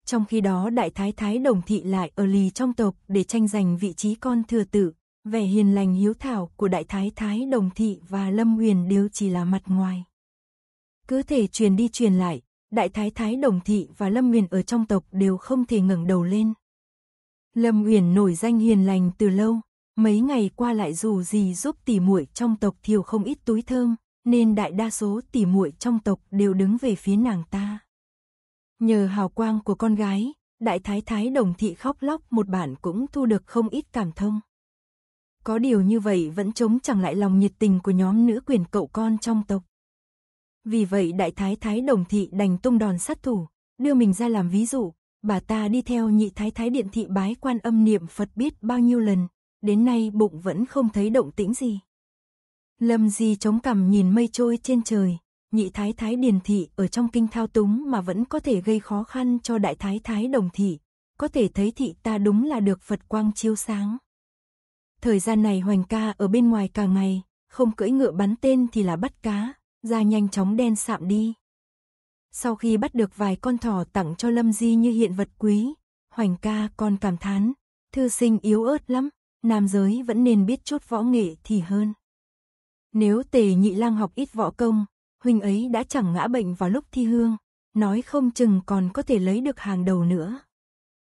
Trong khi đó đại thái thái đồng thị lại ở lì trong tộc để tranh giành vị trí con thừa tử, vẻ hiền lành hiếu thảo của đại thái thái đồng thị và lâm huyền đều chỉ là mặt ngoài. Cứ thể truyền đi truyền lại, đại thái thái đồng thị và Lâm Nguyền ở trong tộc đều không thể ngẩng đầu lên. Lâm Nguyền nổi danh hiền lành từ lâu, mấy ngày qua lại dù gì giúp tỉ muội trong tộc thiểu không ít túi thơm, nên đại đa số tỉ muội trong tộc đều đứng về phía nàng ta. Nhờ hào quang của con gái, đại thái thái đồng thị khóc lóc một bản cũng thu được không ít cảm thông. Có điều như vậy vẫn chống chẳng lại lòng nhiệt tình của nhóm nữ quyền cậu con trong tộc. Vì vậy đại thái thái đồng thị đành tung đòn sát thủ, đưa mình ra làm ví dụ, bà ta đi theo nhị thái thái điện thị bái quan âm niệm Phật biết bao nhiêu lần, đến nay bụng vẫn không thấy động tĩnh gì. Lâm Di chống cằm nhìn mây trôi trên trời, nhị thái thái điền thị ở trong kinh thao túng mà vẫn có thể gây khó khăn cho đại thái thái đồng thị, có thể thấy thị ta đúng là được Phật quang chiếu sáng. Thời gian này Hoành ca ở bên ngoài cả ngày, không cưỡi ngựa bắn tên thì là bắt cá, da nhanh chóng đen sạm đi. Sau khi bắt được vài con thỏ tặng cho Lâm Di như hiện vật quý, Hoành ca còn cảm thán, thư sinh yếu ớt lắm, nam giới vẫn nên biết chút võ nghệ thì hơn. Nếu tề nhị lang học ít võ công, huynh ấy đã chẳng ngã bệnh vào lúc thi hương, nói không chừng còn có thể lấy được hàng đầu nữa.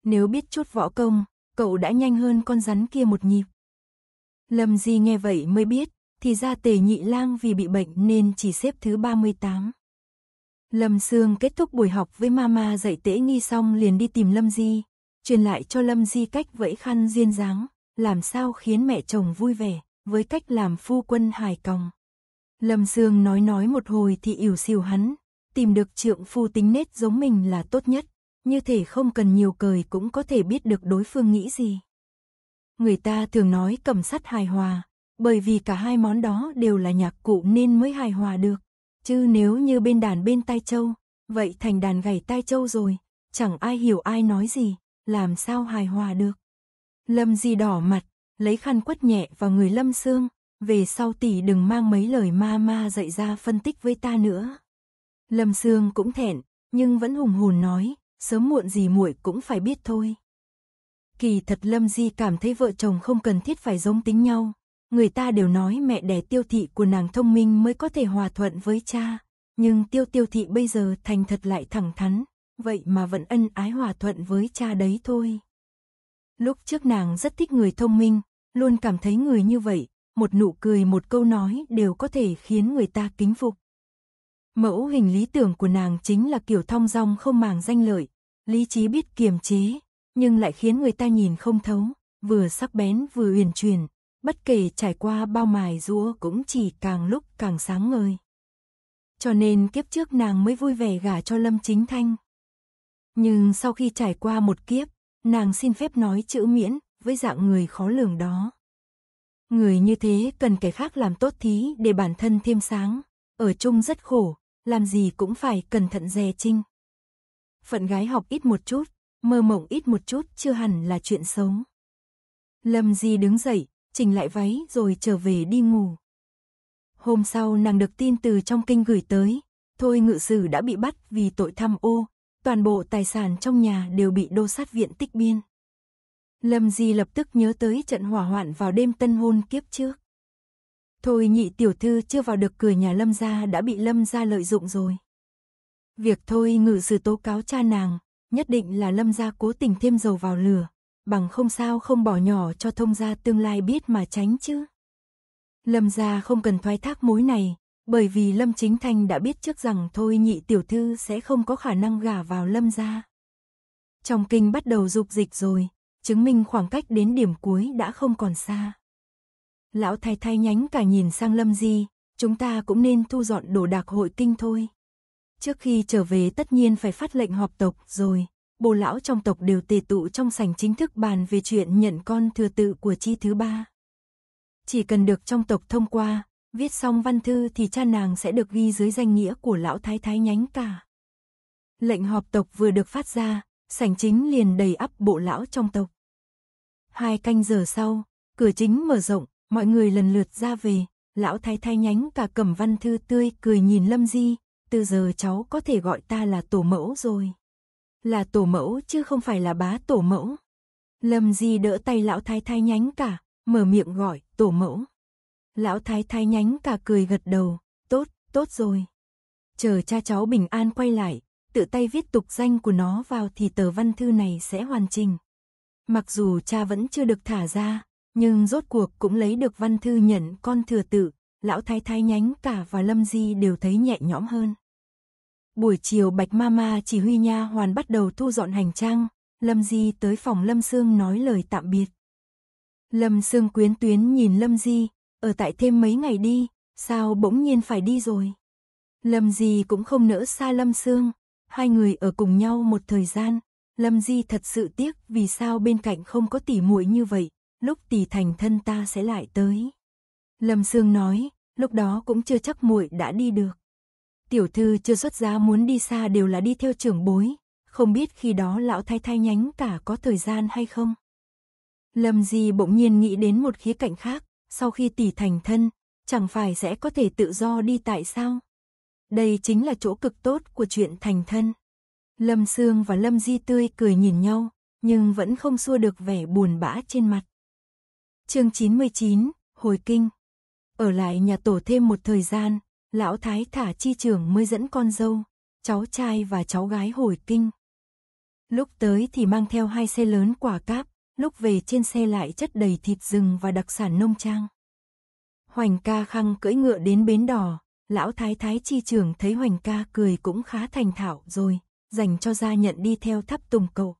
Nếu biết chút võ công, cậu đã nhanh hơn con rắn kia một nhịp. Lâm Di nghe vậy mới biết, thì ra tề nhị lang vì bị bệnh nên chỉ xếp thứ 38. Lâm Sương kết thúc buổi học với mama dạy tễ nghi xong liền đi tìm Lâm Di, truyền lại cho Lâm Di cách vẫy khăn duyên dáng, làm sao khiến mẹ chồng vui vẻ, với cách làm phu quân hài còng. Lâm Sương nói nói một hồi thì ỉu xìu hắn, tìm được trượng phu tính nết giống mình là tốt nhất, như thể không cần nhiều cười cũng có thể biết được đối phương nghĩ gì. Người ta thường nói cầm sắt hài hòa, bởi vì cả hai món đó đều là nhạc cụ nên mới hài hòa được. Chứ nếu như bên đàn bên tai châu, vậy thành đàn gảy tai châu rồi, chẳng ai hiểu ai nói gì, làm sao hài hòa được. Lâm Di đỏ mặt, lấy khăn quất nhẹ vào người Lâm Sương, về sau tỷ đừng mang mấy lời ma ma dạy ra phân tích với ta nữa. Lâm Sương cũng thẹn, nhưng vẫn hùng hồn nói, sớm muộn gì muội cũng phải biết thôi. Kỳ thật Lâm Di cảm thấy vợ chồng không cần thiết phải giống tính nhau, Người ta đều nói mẹ đẻ tiêu thị của nàng thông minh mới có thể hòa thuận với cha. Nhưng tiêu tiêu thị bây giờ thành thật lại thẳng thắn. Vậy mà vẫn ân ái hòa thuận với cha đấy thôi. Lúc trước nàng rất thích người thông minh, luôn cảm thấy người như vậy, một nụ cười một câu nói đều có thể khiến người ta kính phục. Mẫu hình lý tưởng của nàng chính là kiểu thong dong không màng danh lợi, lý trí biết kiềm chế, nhưng lại khiến người ta nhìn không thấu, vừa sắc bén vừa uyển chuyển, bất kể trải qua bao mài rúa cũng chỉ càng lúc càng sáng ngời. Cho nên kiếp trước nàng mới vui vẻ gả cho Lâm Chính Thanh. Nhưng sau khi trải qua một kiếp, nàng xin phép nói chữ miễn với dạng người khó lường đó. Người như thế cần kẻ khác làm tốt thí để bản thân thêm sáng, ở chung rất khổ, làm gì cũng phải cẩn thận dè chinh. Phận gái học ít một chút, mơ mộng ít một chút chưa hẳn là chuyện sống Lâm Di đứng dậy, chỉnh lại váy rồi trở về đi ngủ. Hôm sau nàng được tin từ trong kinh gửi tới, thôi ngự sử đã bị bắt vì tội tham ô, toàn bộ tài sản trong nhà đều bị đô sát viện tích biên. Lâm Di lập tức nhớ tới trận hỏa hoạn vào đêm tân hôn kiếp trước. Thôi nhị tiểu thư chưa vào được cửa nhà Lâm gia đã bị Lâm gia lợi dụng rồi. Việc thôi ngự sử tố cáo cha nàng, nhất định là Lâm gia cố tình thêm dầu vào lửa, bằng không sao không bỏ nhỏ cho thông gia tương lai biết mà tránh chứ. Lâm gia không cần thoái thác mối này, bởi vì Lâm Chính Thanh đã biết trước rằng thôi nhị tiểu thư sẽ không có khả năng gả vào Lâm gia. Trong kinh bắt đầu dục dịch rồi, chứng minh khoảng cách đến điểm cuối đã không còn xa. Lão thái thay nhánh cả nhìn sang Lâm Di, chúng ta cũng nên thu dọn đồ đạc hội kinh thôi. Trước khi trở về tất nhiên phải phát lệnh họp tộc rồi, bồ lão trong tộc đều tề tụ trong sảnh chính thức bàn về chuyện nhận con thừa tự của chi thứ ba. Chỉ cần được trong tộc thông qua, viết xong văn thư thì cha nàng sẽ được ghi dưới danh nghĩa của lão thái thái nhánh cả. Lệnh họp tộc vừa được phát ra, sảnh chính liền đầy ắp bộ lão trong tộc. Hai canh giờ sau, cửa chính mở rộng, mọi người lần lượt ra về, lão thái thái nhánh cả cầm văn thư tươi cười nhìn Lâm Di, từ giờ cháu có thể gọi ta là tổ mẫu rồi. Là tổ mẫu chứ không phải là bá tổ mẫu. Lâm Di đỡ tay lão thái thái nhánh cả, mở miệng gọi, tổ mẫu. Lão thái thái nhánh cả cười gật đầu, tốt, tốt rồi. Chờ cha cháu bình an quay lại, tự tay viết tục danh của nó vào thì tờ văn thư này sẽ hoàn chỉnh. Mặc dù cha vẫn chưa được thả ra, nhưng rốt cuộc cũng lấy được văn thư nhận con thừa tự, lão thái thái nhánh cả và Lâm Di đều thấy nhẹ nhõm hơn. Buổi chiều Bạch Mama chỉ huy nha hoàn bắt đầu thu dọn hành trang, Lâm Di tới phòng Lâm Sương nói lời tạm biệt. Lâm Sương quyến tuyến nhìn Lâm Di, ở tại thêm mấy ngày đi, sao bỗng nhiên phải đi rồi. Lâm Di cũng không nỡ xa Lâm Sương, hai người ở cùng nhau một thời gian, Lâm Di thật sự tiếc vì sao bên cạnh không có tỷ muội như vậy, lúc tỷ thành thân ta sẽ lại tới. Lâm Sương nói, lúc đó cũng chưa chắc muội đã đi được tiểu thư chưa xuất gia muốn đi xa đều là đi theo trưởng bối, không biết khi đó lão thái thái nhánh cả có thời gian hay không. Lâm Di bỗng nhiên nghĩ đến một khía cạnh khác, sau khi tỷ thành thân, chẳng phải sẽ có thể tự do đi tại sao? Đây chính là chỗ cực tốt của chuyện thành thân. Lâm Sương và Lâm Di tươi cười nhìn nhau, nhưng vẫn không xua được vẻ buồn bã trên mặt. Chương 99, Hồi Kinh Ở lại nhà tổ thêm một thời gian, lão thái thả chi trường mới dẫn con dâu, cháu trai và cháu gái hồi kinh. Lúc tới thì mang theo hai xe lớn quả cáp, lúc về trên xe lại chất đầy thịt rừng và đặc sản nông trang. Hoành ca khăng cưỡi ngựa đến bến đò, lão thái thái chi trường thấy hoành ca cười cũng khá thành thạo rồi, dành cho gia nhận đi theo thắp tùng cậu.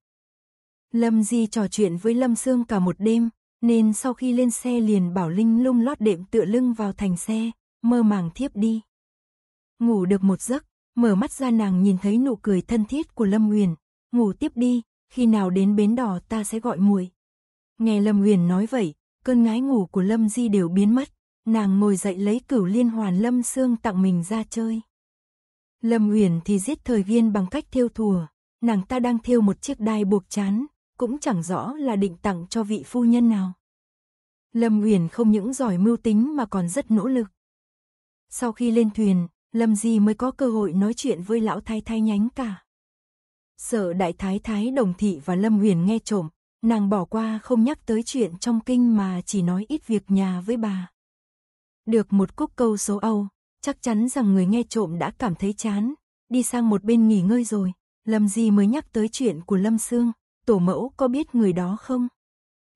Lâm Di trò chuyện với Lâm Sương cả một đêm, nên sau khi lên xe liền bảo Linh lung lót đệm tựa lưng vào thành xe, mơ màng thiếp đi. Ngủ được một giấc, mở mắt ra nàng nhìn thấy nụ cười thân thiết của Lâm Uyển, ngủ tiếp đi, khi nào đến bến đỏ ta sẽ gọi muội. Nghe Lâm Uyển nói vậy, cơn ngái ngủ của Lâm Di đều biến mất, nàng ngồi dậy lấy cửu liên hoàn Lâm Sương tặng mình ra chơi. Lâm Uyển thì giết thời viên bằng cách thiêu thùa, nàng ta đang thiêu một chiếc đai buộc chán, cũng chẳng rõ là định tặng cho vị phu nhân nào. Lâm Uyển không những giỏi mưu tính mà còn rất nỗ lực. Sau khi lên thuyền, Lâm Di mới có cơ hội nói chuyện với lão thái thái nhánh cả. Sở đại thái thái đồng thị và Lâm Huyền nghe trộm, nàng bỏ qua không nhắc tới chuyện trong kinh mà chỉ nói ít việc nhà với bà. Được một cúc câu số Âu, chắc chắn rằng người nghe trộm đã cảm thấy chán, đi sang một bên nghỉ ngơi rồi, Lâm Di mới nhắc tới chuyện của Lâm Sương, tổ mẫu có biết người đó không?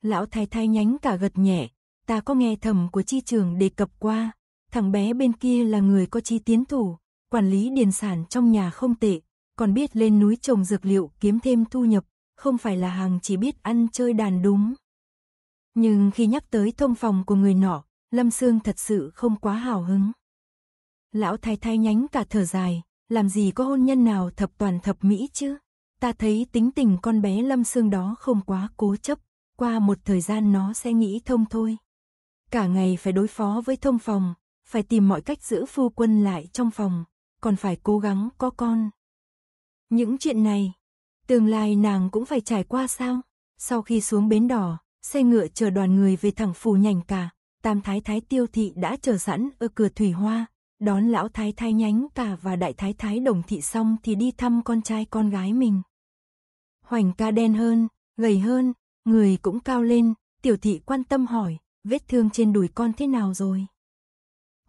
Lão thái thái nhánh cả gật nhẹ, ta có nghe thầm của chi trường đề cập qua, Thằng bé bên kia là người có chi tiến thủ, quản lý điền sản trong nhà không tệ, còn biết lên núi trồng dược liệu kiếm thêm thu nhập, không phải là hàng chỉ biết ăn chơi đàn đúng. Nhưng khi nhắc tới thông phòng của người nọ, Lâm Sương thật sự không quá hào hứng. Lão thái thái nhánh cả thở dài, làm gì có hôn nhân nào thập toàn thập mỹ chứ? Ta thấy tính tình con bé Lâm Sương đó không quá cố chấp, qua một thời gian nó sẽ nghĩ thông thôi. Cả ngày phải đối phó với thông phòng, phải tìm mọi cách giữ phu quân lại trong phòng, còn phải cố gắng có con. Những chuyện này, tương lai nàng cũng phải trải qua sao? Sau khi xuống bến đỏ, xe ngựa chờ đoàn người về thẳng phủ nhành cả, tam thái thái tiêu thị đã chờ sẵn ở cửa thủy hoa, đón lão thái thái nhánh cả và đại thái thái đồng thị xong thì đi thăm con trai con gái mình. Hoành ca đen hơn, gầy hơn, người cũng cao lên, tiểu thị quan tâm hỏi, vết thương trên đùi con thế nào rồi?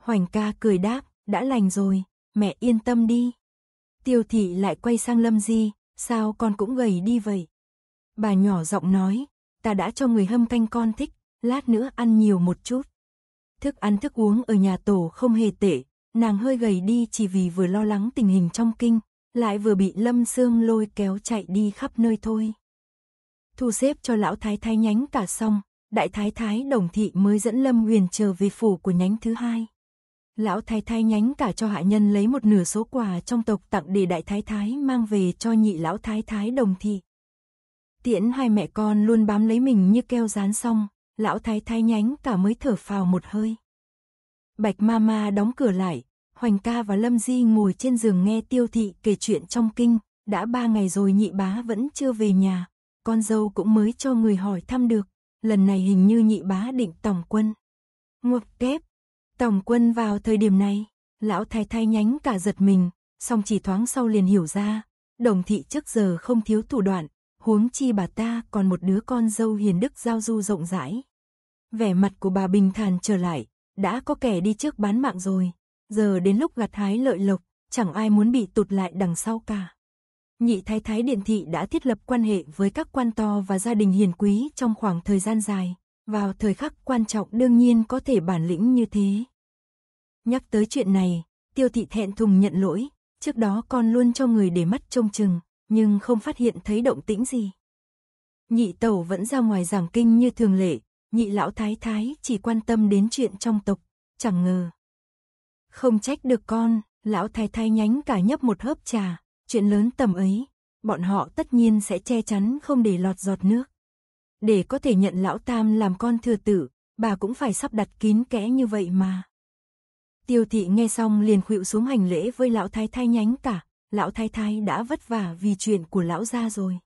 Hoành ca cười đáp, đã lành rồi, mẹ yên tâm đi. Tiêu thị lại quay sang Lâm Di, sao con cũng gầy đi vậy? Bà nhỏ giọng nói, ta đã cho người hâm canh con thích, lát nữa ăn nhiều một chút. Thức ăn thức uống ở nhà tổ không hề tệ, nàng hơi gầy đi chỉ vì vừa lo lắng tình hình trong kinh, lại vừa bị Lâm Sương lôi kéo chạy đi khắp nơi thôi. Thu xếp cho lão thái thái nhánh cả xong, đại thái thái đồng thị mới dẫn Lâm Huyền trở về phủ của nhánh thứ hai. Lão thái thái nhánh cả cho hạ nhân lấy một nửa số quà trong tộc tặng để đại thái thái mang về cho nhị lão thái thái đồng thị. Tiễn hai mẹ con luôn bám lấy mình như keo dán xong, lão thái thái nhánh cả mới thở phào một hơi. Bạch Mama đóng cửa lại, Hoành ca và Lâm Di ngồi trên giường nghe tiêu thị kể chuyện trong kinh, đã ba ngày rồi nhị bá vẫn chưa về nhà, con dâu cũng mới cho người hỏi thăm được, lần này hình như nhị bá định tổng quân. Ngọc kép, Tổng quân vào thời điểm này, lão thái thái nhánh cả giật mình, song chỉ thoáng sau liền hiểu ra, đồng thị trước giờ không thiếu thủ đoạn, huống chi bà ta còn một đứa con dâu hiền đức giao du rộng rãi. Vẻ mặt của bà bình thản trở lại, đã có kẻ đi trước bán mạng rồi, giờ đến lúc gặt hái lợi lộc, chẳng ai muốn bị tụt lại đằng sau cả. Nhị thái thái điện thị đã thiết lập quan hệ với các quan to và gia đình hiền quý trong khoảng thời gian dài, vào thời khắc quan trọng đương nhiên có thể bản lĩnh như thế. Nhắc tới chuyện này, tiêu thị thẹn thùng nhận lỗi, trước đó con luôn cho người để mắt trông chừng, nhưng không phát hiện thấy động tĩnh gì. Nhị tẩu vẫn ra ngoài giảng kinh như thường lệ, nhị lão thái thái chỉ quan tâm đến chuyện trong tộc, chẳng ngờ. Không trách được con, lão thái thái nhánh cả nhấp một hớp trà, chuyện lớn tầm ấy, bọn họ tất nhiên sẽ che chắn không để lọt giọt nước để có thể nhận lão tam làm con thừa tử, bà cũng phải sắp đặt kín kẽ như vậy mà. Tiêu thị nghe xong liền khuỵu xuống hành lễ với lão thái thái nhánh cả, lão thái thái đã vất vả vì chuyện của lão gia rồi.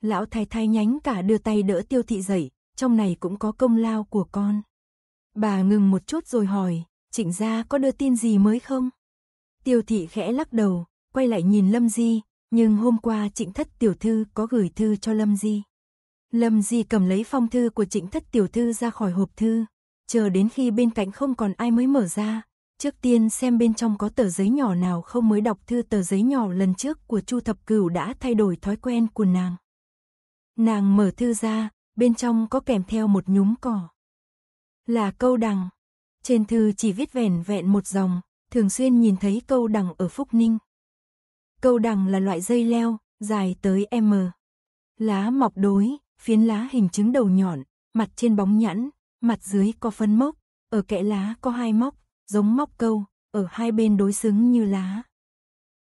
Lão thái thái nhánh cả đưa tay đỡ tiêu thị dậy, trong này cũng có công lao của con. Bà ngừng một chút rồi hỏi, trịnh gia có đưa tin gì mới không? Tiêu thị khẽ lắc đầu, quay lại nhìn Lâm Di, nhưng hôm qua trịnh thất tiểu thư có gửi thư cho Lâm Di. Lâm Di cầm lấy phong thư của trịnh thất tiểu thư ra khỏi hộp thư, chờ đến khi bên cạnh không còn ai mới mở ra. Trước tiên xem bên trong có tờ giấy nhỏ nào không mới đọc thư tờ giấy nhỏ lần trước của Chu Thập Cửu đã thay đổi thói quen của nàng. Nàng mở thư ra, bên trong có kèm theo một nhúm cỏ. Là câu đằng. Trên thư chỉ viết vẻn vẹn một dòng, thường xuyên nhìn thấy câu đằng ở Phúc Ninh. Câu đằng là loại dây leo, dài tới M. Lá mọc đối, phiến lá hình trứng đầu nhọn, mặt trên bóng nhẵn, mặt dưới có phân mốc, ở kẽ lá có hai móc, giống móc câu, ở hai bên đối xứng như lá.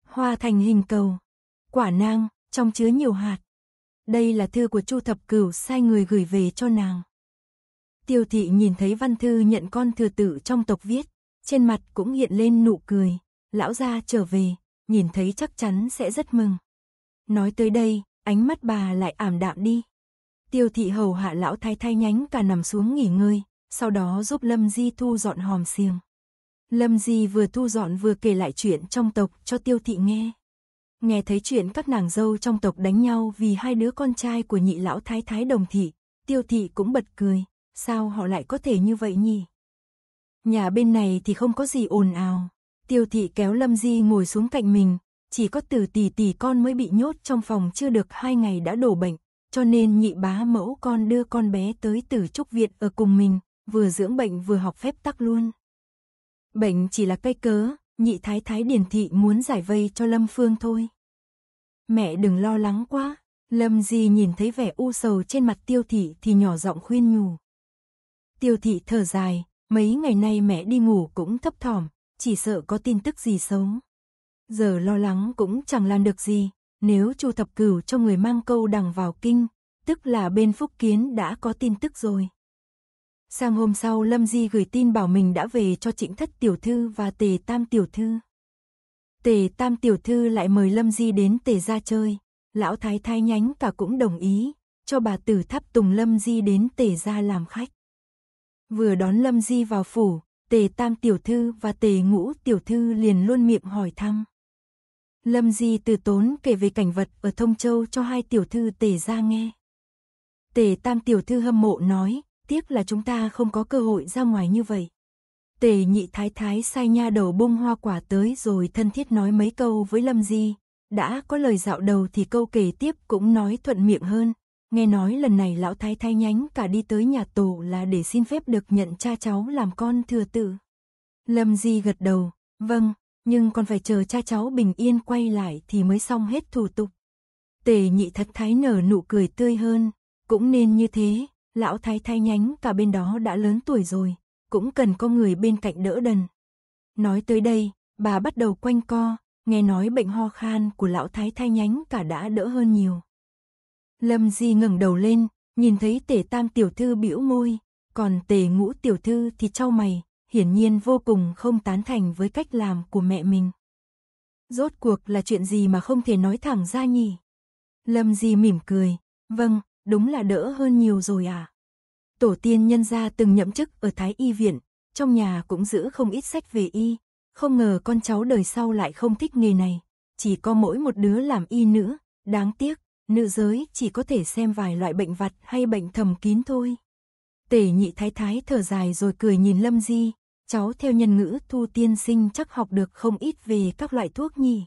Hoa thành hình cầu, quả nang, trong chứa nhiều hạt. Đây là thư của Chu Thập Cửu sai người gửi về cho nàng. Tiêu thị nhìn thấy văn thư nhận con thừa tử trong tộc viết, trên mặt cũng hiện lên nụ cười, lão gia trở về, nhìn thấy chắc chắn sẽ rất mừng. Nói tới đây, ánh mắt bà lại ảm đạm đi. Tiêu thị hầu hạ lão thái thái nhánh cả nằm xuống nghỉ ngơi, sau đó giúp Lâm Di thu dọn hòm xiềng. Lâm Di vừa thu dọn vừa kể lại chuyện trong tộc cho tiêu thị nghe. Nghe thấy chuyện các nàng dâu trong tộc đánh nhau vì hai đứa con trai của nhị lão thái thái đồng thị, tiêu thị cũng bật cười, sao họ lại có thể như vậy nhỉ? Nhà bên này thì không có gì ồn ào, tiêu thị kéo Lâm Di ngồi xuống cạnh mình, chỉ có từ tỷ tỷ con mới bị nhốt trong phòng chưa được hai ngày đã đổ bệnh, cho nên nhị bá mẫu con đưa con bé tới tử trúc viện ở cùng mình, vừa dưỡng bệnh vừa học phép tắc luôn. Bệnh chỉ là cây cớ, nhị thái thái điển thị muốn giải vây cho Lâm Phương thôi. Mẹ đừng lo lắng quá, Lâm Di nhìn thấy vẻ u sầu trên mặt tiêu thị thì nhỏ giọng khuyên nhủ. Tiêu thị thở dài, mấy ngày nay mẹ đi ngủ cũng thấp thỏm, chỉ sợ có tin tức gì xấu. Giờ lo lắng cũng chẳng làm được gì, nếu Chu Thập Cửu cho người mang câu đằng vào kinh, tức là bên Phúc Kiến đã có tin tức rồi. Sang hôm sau Lâm Di gửi tin bảo mình đã về cho Trịnh Thất Tiểu Thư và Tề Tam Tiểu Thư. Tề Tam Tiểu Thư lại mời Lâm Di đến Tề ra chơi, lão thái thái nhánh cả cũng đồng ý, cho bà tử tháp tùng Lâm Di đến Tề ra làm khách. Vừa đón Lâm Di vào phủ, Tề Tam Tiểu Thư và Tề Ngũ Tiểu Thư liền luôn miệng hỏi thăm. Lâm Di từ tốn kể về cảnh vật ở Thông Châu cho hai tiểu thư tề ra nghe. Tề tam tiểu thư hâm mộ nói, tiếc là chúng ta không có cơ hội ra ngoài như vậy. Tề nhị thái thái sai nha đầu bông hoa quả tới rồi thân thiết nói mấy câu với Lâm Di. Đã có lời dạo đầu thì câu kể tiếp cũng nói thuận miệng hơn. Nghe nói lần này lão thái thái nhánh cả đi tới nhà tổ là để xin phép được nhận cha cháu làm con thừa tự. Lâm Di gật đầu, vâng, nhưng còn phải chờ cha cháu bình yên quay lại thì mới xong hết thủ tục. Tề nhị thất thái nở nụ cười tươi hơn, cũng nên như thế, lão thái thái nhánh cả bên đó đã lớn tuổi rồi, cũng cần có người bên cạnh đỡ đần. Nói tới đây, bà bắt đầu quanh co, nghe nói bệnh ho khan của lão thái thái nhánh cả đã đỡ hơn nhiều. Lâm Di ngẩng đầu lên, nhìn thấy tề tam tiểu thư bĩu môi, còn tề ngũ tiểu thư thì trao mày, hiển nhiên vô cùng không tán thành với cách làm của mẹ mình. Rốt cuộc là chuyện gì mà không thể nói thẳng ra nhỉ? Lâm Di mỉm cười, vâng, đúng là đỡ hơn nhiều rồi à. Tổ tiên nhân gia từng nhậm chức ở Thái Y Viện, trong nhà cũng giữ không ít sách về y, không ngờ con cháu đời sau lại không thích nghề này, chỉ có mỗi một đứa làm y nữ, đáng tiếc, nữ giới chỉ có thể xem vài loại bệnh vặt hay bệnh thầm kín thôi. Tể nhị thái thái thở dài rồi cười nhìn Lâm Di, cháu theo nhân ngữ thu tiên sinh chắc học được không ít về các loại thuốc nhỉ.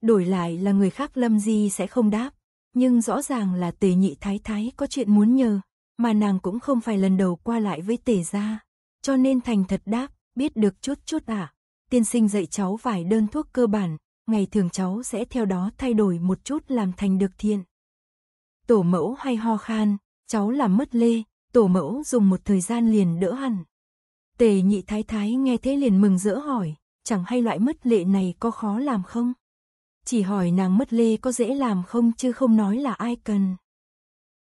Đổi lại là người khác lâm di sẽ không đáp, nhưng rõ ràng là tề nhị thái thái có chuyện muốn nhờ, mà nàng cũng không phải lần đầu qua lại với tề gia, cho nên thành thật đáp, biết được chút chút à. Tiên sinh dạy cháu vài đơn thuốc cơ bản, ngày thường cháu sẽ theo đó thay đổi một chút làm thành được thiện. Tổ mẫu hay ho khan, cháu làm mất lê, tổ mẫu dùng một thời gian liền đỡ hẳn. Tề nhị thái thái nghe thế liền mừng rỡ hỏi, chẳng hay loại mất lệ này có khó làm không? Chỉ hỏi nàng mất lê có dễ làm không chứ không nói là ai cần.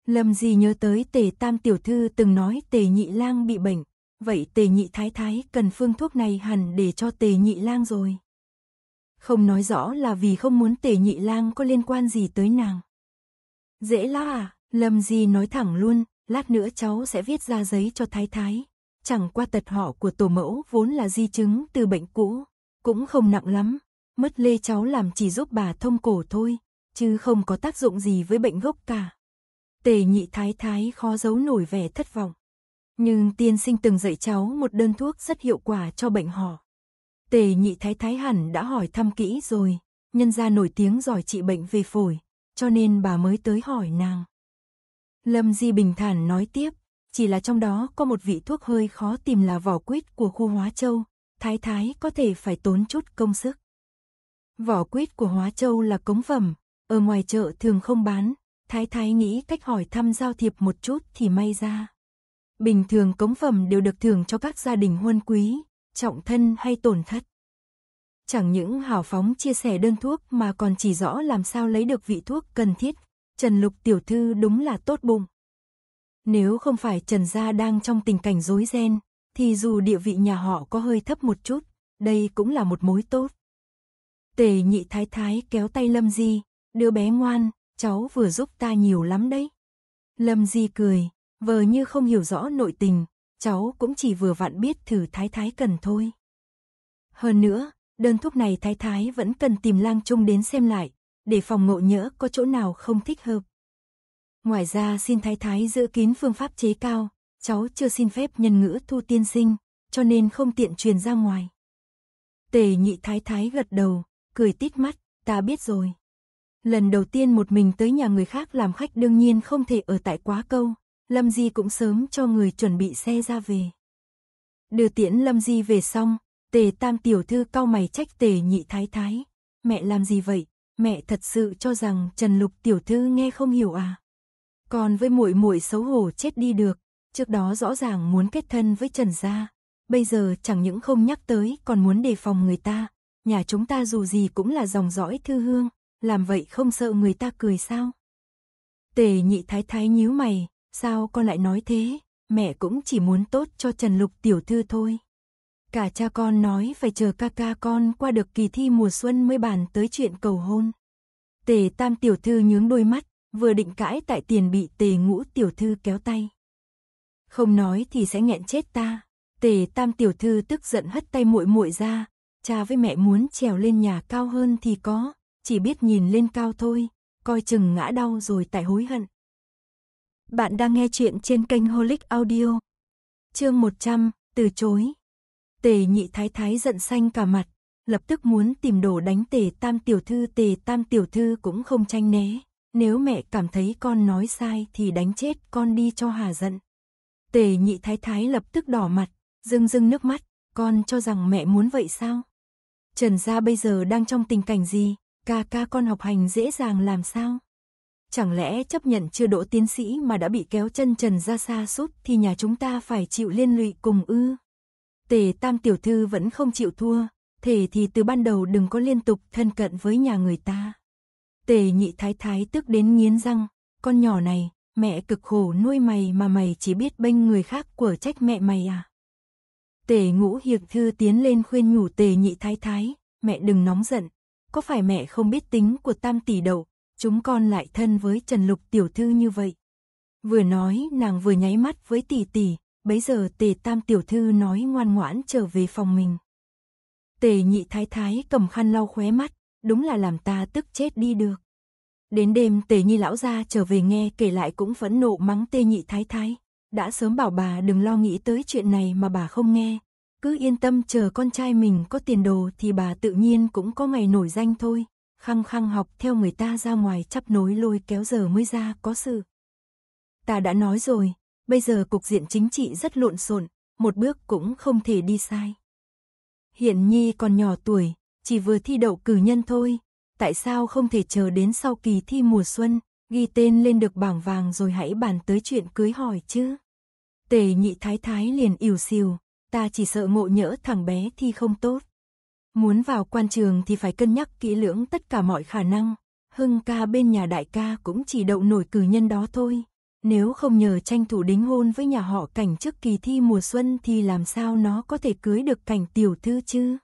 Lâm Di nhớ tới tề tam tiểu thư từng nói tề nhị lang bị bệnh, vậy tề nhị thái thái cần phương thuốc này hẳn để cho tề nhị lang rồi. Không nói rõ là vì không muốn tề nhị lang có liên quan gì tới nàng. Dễ lắm à, Lâm Di nói thẳng luôn, lát nữa cháu sẽ viết ra giấy cho thái thái, Chẳng qua tật họ của tổ mẫu vốn là di chứng từ bệnh cũ, cũng không nặng lắm. Mất lê cháu làm chỉ giúp bà thông cổ thôi, chứ không có tác dụng gì với bệnh gốc cả. Tề nhị thái thái khó giấu nổi vẻ thất vọng. Nhưng tiên sinh từng dạy cháu một đơn thuốc rất hiệu quả cho bệnh họ. Tề nhị thái thái hẳn đã hỏi thăm kỹ rồi, nhân gia nổi tiếng giỏi trị bệnh về phổi, cho nên bà mới tới hỏi nàng. Lâm Di bình thản nói tiếp, chỉ là trong đó có một vị thuốc hơi khó tìm là vỏ quýt của khu Hóa Châu, thái thái có thể phải tốn chút công sức. Vỏ quýt của Hóa Châu là cống phẩm, ở ngoài chợ thường không bán, thái thái nghĩ cách hỏi thăm giao thiệp một chút thì may ra. Bình thường cống phẩm đều được thưởng cho các gia đình huân quý, trọng thân hay tổn thất. Chẳng những hào phóng chia sẻ đơn thuốc mà còn chỉ rõ làm sao lấy được vị thuốc cần thiết. Trần Lục tiểu thư đúng là tốt bụng. Nếu không phải Trần Gia đang trong tình cảnh rối ren, thì dù địa vị nhà họ có hơi thấp một chút, đây cũng là một mối tốt. Tề nhị thái thái kéo tay Lâm Di, đứa bé ngoan, cháu vừa giúp ta nhiều lắm đấy. Lâm Di cười, vờ như không hiểu rõ nội tình, cháu cũng chỉ vừa vặn biết thử thái thái cần thôi. Hơn nữa, đơn thuốc này thái thái vẫn cần tìm lang trung đến xem lại, để phòng ngộ nhỡ có chỗ nào không thích hợp. Ngoài ra xin thái thái giữ kín phương pháp chế cao, cháu chưa xin phép nhân ngữ thu tiên sinh, cho nên không tiện truyền ra ngoài. Tề nhị thái thái gật đầu, cười tít mắt, ta biết rồi. Lần đầu tiên một mình tới nhà người khác làm khách đương nhiên không thể ở tại quá câu, Lâm Di cũng sớm cho người chuẩn bị xe ra về. Đưa tiễn Lâm Di về xong, tề tam tiểu thư cau mày trách tề nhị thái thái. Mẹ làm gì vậy? Mẹ thật sự cho rằng Trần Lục tiểu thư nghe không hiểu à? Còn với muội muội xấu hổ chết đi được, trước đó rõ ràng muốn kết thân với Trần gia, bây giờ chẳng những không nhắc tới còn muốn đề phòng người ta, nhà chúng ta dù gì cũng là dòng dõi thư hương, làm vậy không sợ người ta cười sao? Tề nhị thái thái nhíu mày, sao con lại nói thế, mẹ cũng chỉ muốn tốt cho Trần Lục tiểu thư thôi. Cả cha con nói phải chờ ca ca con qua được kỳ thi mùa xuân mới bàn tới chuyện cầu hôn. Tề tam tiểu thư nhướng đôi mắt, vừa định cãi tại tiền bị tề ngũ tiểu thư kéo tay. Không nói thì sẽ nghẹn chết ta. Tề tam tiểu thư tức giận hất tay muội muội ra, cha với mẹ muốn trèo lên nhà cao hơn thì có, chỉ biết nhìn lên cao thôi, coi chừng ngã đau rồi tại hối hận. Bạn đang nghe chuyện trên kênh Holic Audio. Chương 100, từ chối. Tề nhị thái thái giận xanh cả mặt, lập tức muốn tìm đồ đánh tề tam tiểu thư tề tam tiểu thư cũng không tranh né nếu mẹ cảm thấy con nói sai thì đánh chết con đi cho hà giận. Tề nhị thái thái lập tức đỏ mặt, rưng rưng nước mắt, con cho rằng mẹ muốn vậy sao? Trần gia bây giờ đang trong tình cảnh gì, ca ca con học hành dễ dàng làm sao? Chẳng lẽ chấp nhận chưa đỗ tiến sĩ mà đã bị kéo chân trần ra xa sút thì nhà chúng ta phải chịu liên lụy cùng ư? Tề tam tiểu thư vẫn không chịu thua, thể thì từ ban đầu đừng có liên tục thân cận với nhà người ta. Tề nhị thái thái tức đến nghiến răng, con nhỏ này, mẹ cực khổ nuôi mày mà mày chỉ biết bênh người khác của trách mẹ mày à. Tề ngũ hiệp thư tiến lên khuyên nhủ tề nhị thái thái, mẹ đừng nóng giận, có phải mẹ không biết tính của tam tỷ đậu, chúng con lại thân với Trần Lục tiểu thư như vậy. Vừa nói nàng vừa nháy mắt với tỷ tỷ, bấy giờ tề tam tiểu thư nói ngoan ngoãn trở về phòng mình. Tề nhị thái thái cầm khăn lau khóe mắt, đúng là làm ta tức chết đi được. Đến đêm tề nhi lão ra trở về nghe kể lại cũng phẫn nộ mắng tề nhị thái thái. Đã sớm bảo bà đừng lo nghĩ tới chuyện này mà bà không nghe. Cứ yên tâm chờ con trai mình có tiền đồ thì bà tự nhiên cũng có ngày nổi danh thôi. Khăng khăng học theo người ta ra ngoài chắp nối lôi kéo giờ mới ra có sự. Ta đã nói rồi, bây giờ cục diện chính trị rất lộn xộn, một bước cũng không thể đi sai. Hiện Nhi còn nhỏ tuổi, chỉ vừa thi đậu cử nhân thôi, tại sao không thể chờ đến sau kỳ thi mùa xuân, ghi tên lên được bảng vàng rồi hãy bàn tới chuyện cưới hỏi chứ. Tề nhị thái thái liền ỉu xìu, ta chỉ sợ ngộ nhỡ thằng bé thi không tốt. Muốn vào quan trường thì phải cân nhắc kỹ lưỡng tất cả mọi khả năng, hưng ca bên nhà đại ca cũng chỉ đậu nổi cử nhân đó thôi. Nếu không nhờ tranh thủ đính hôn với nhà họ cảnh trước kỳ thi mùa xuân thì làm sao nó có thể cưới được cảnh tiểu thư chứ?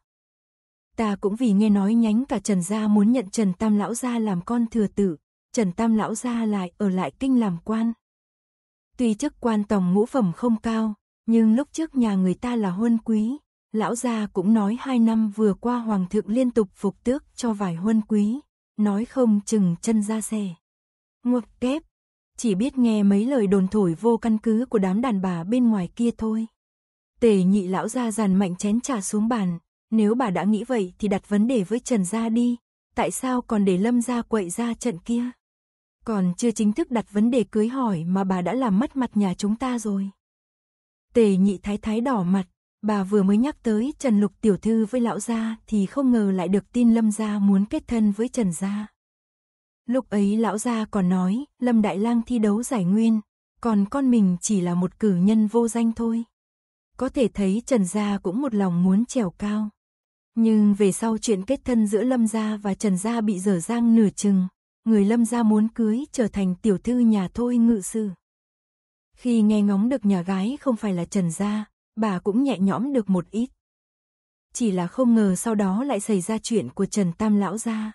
ta cũng vì nghe nói nhánh cả Trần Gia muốn nhận Trần Tam Lão Gia làm con thừa tử, Trần Tam Lão Gia lại ở lại kinh làm quan. Tuy chức quan tổng ngũ phẩm không cao, nhưng lúc trước nhà người ta là huân quý, Lão Gia cũng nói hai năm vừa qua Hoàng thượng liên tục phục tước cho vài huân quý, nói không chừng chân ra xe. Ngược kép, chỉ biết nghe mấy lời đồn thổi vô căn cứ của đám đàn bà bên ngoài kia thôi. Tề nhị lão gia giàn mạnh chén trà xuống bàn, nếu bà đã nghĩ vậy thì đặt vấn đề với Trần Gia đi, tại sao còn để Lâm Gia quậy ra trận kia? Còn chưa chính thức đặt vấn đề cưới hỏi mà bà đã làm mất mặt nhà chúng ta rồi. Tề nhị thái thái đỏ mặt, bà vừa mới nhắc tới Trần Lục tiểu thư với lão gia thì không ngờ lại được tin Lâm Gia muốn kết thân với Trần Gia. Lúc ấy lão gia còn nói, Lâm Đại Lang thi đấu giải nguyên, còn con mình chỉ là một cử nhân vô danh thôi. Có thể thấy Trần Gia cũng một lòng muốn trèo cao. Nhưng về sau chuyện kết thân giữa Lâm Gia và Trần Gia bị dở dang nửa chừng, người Lâm Gia muốn cưới trở thành tiểu thư nhà thôi ngự sư. Khi nghe ngóng được nhà gái không phải là Trần Gia, bà cũng nhẹ nhõm được một ít. Chỉ là không ngờ sau đó lại xảy ra chuyện của Trần Tam Lão Gia.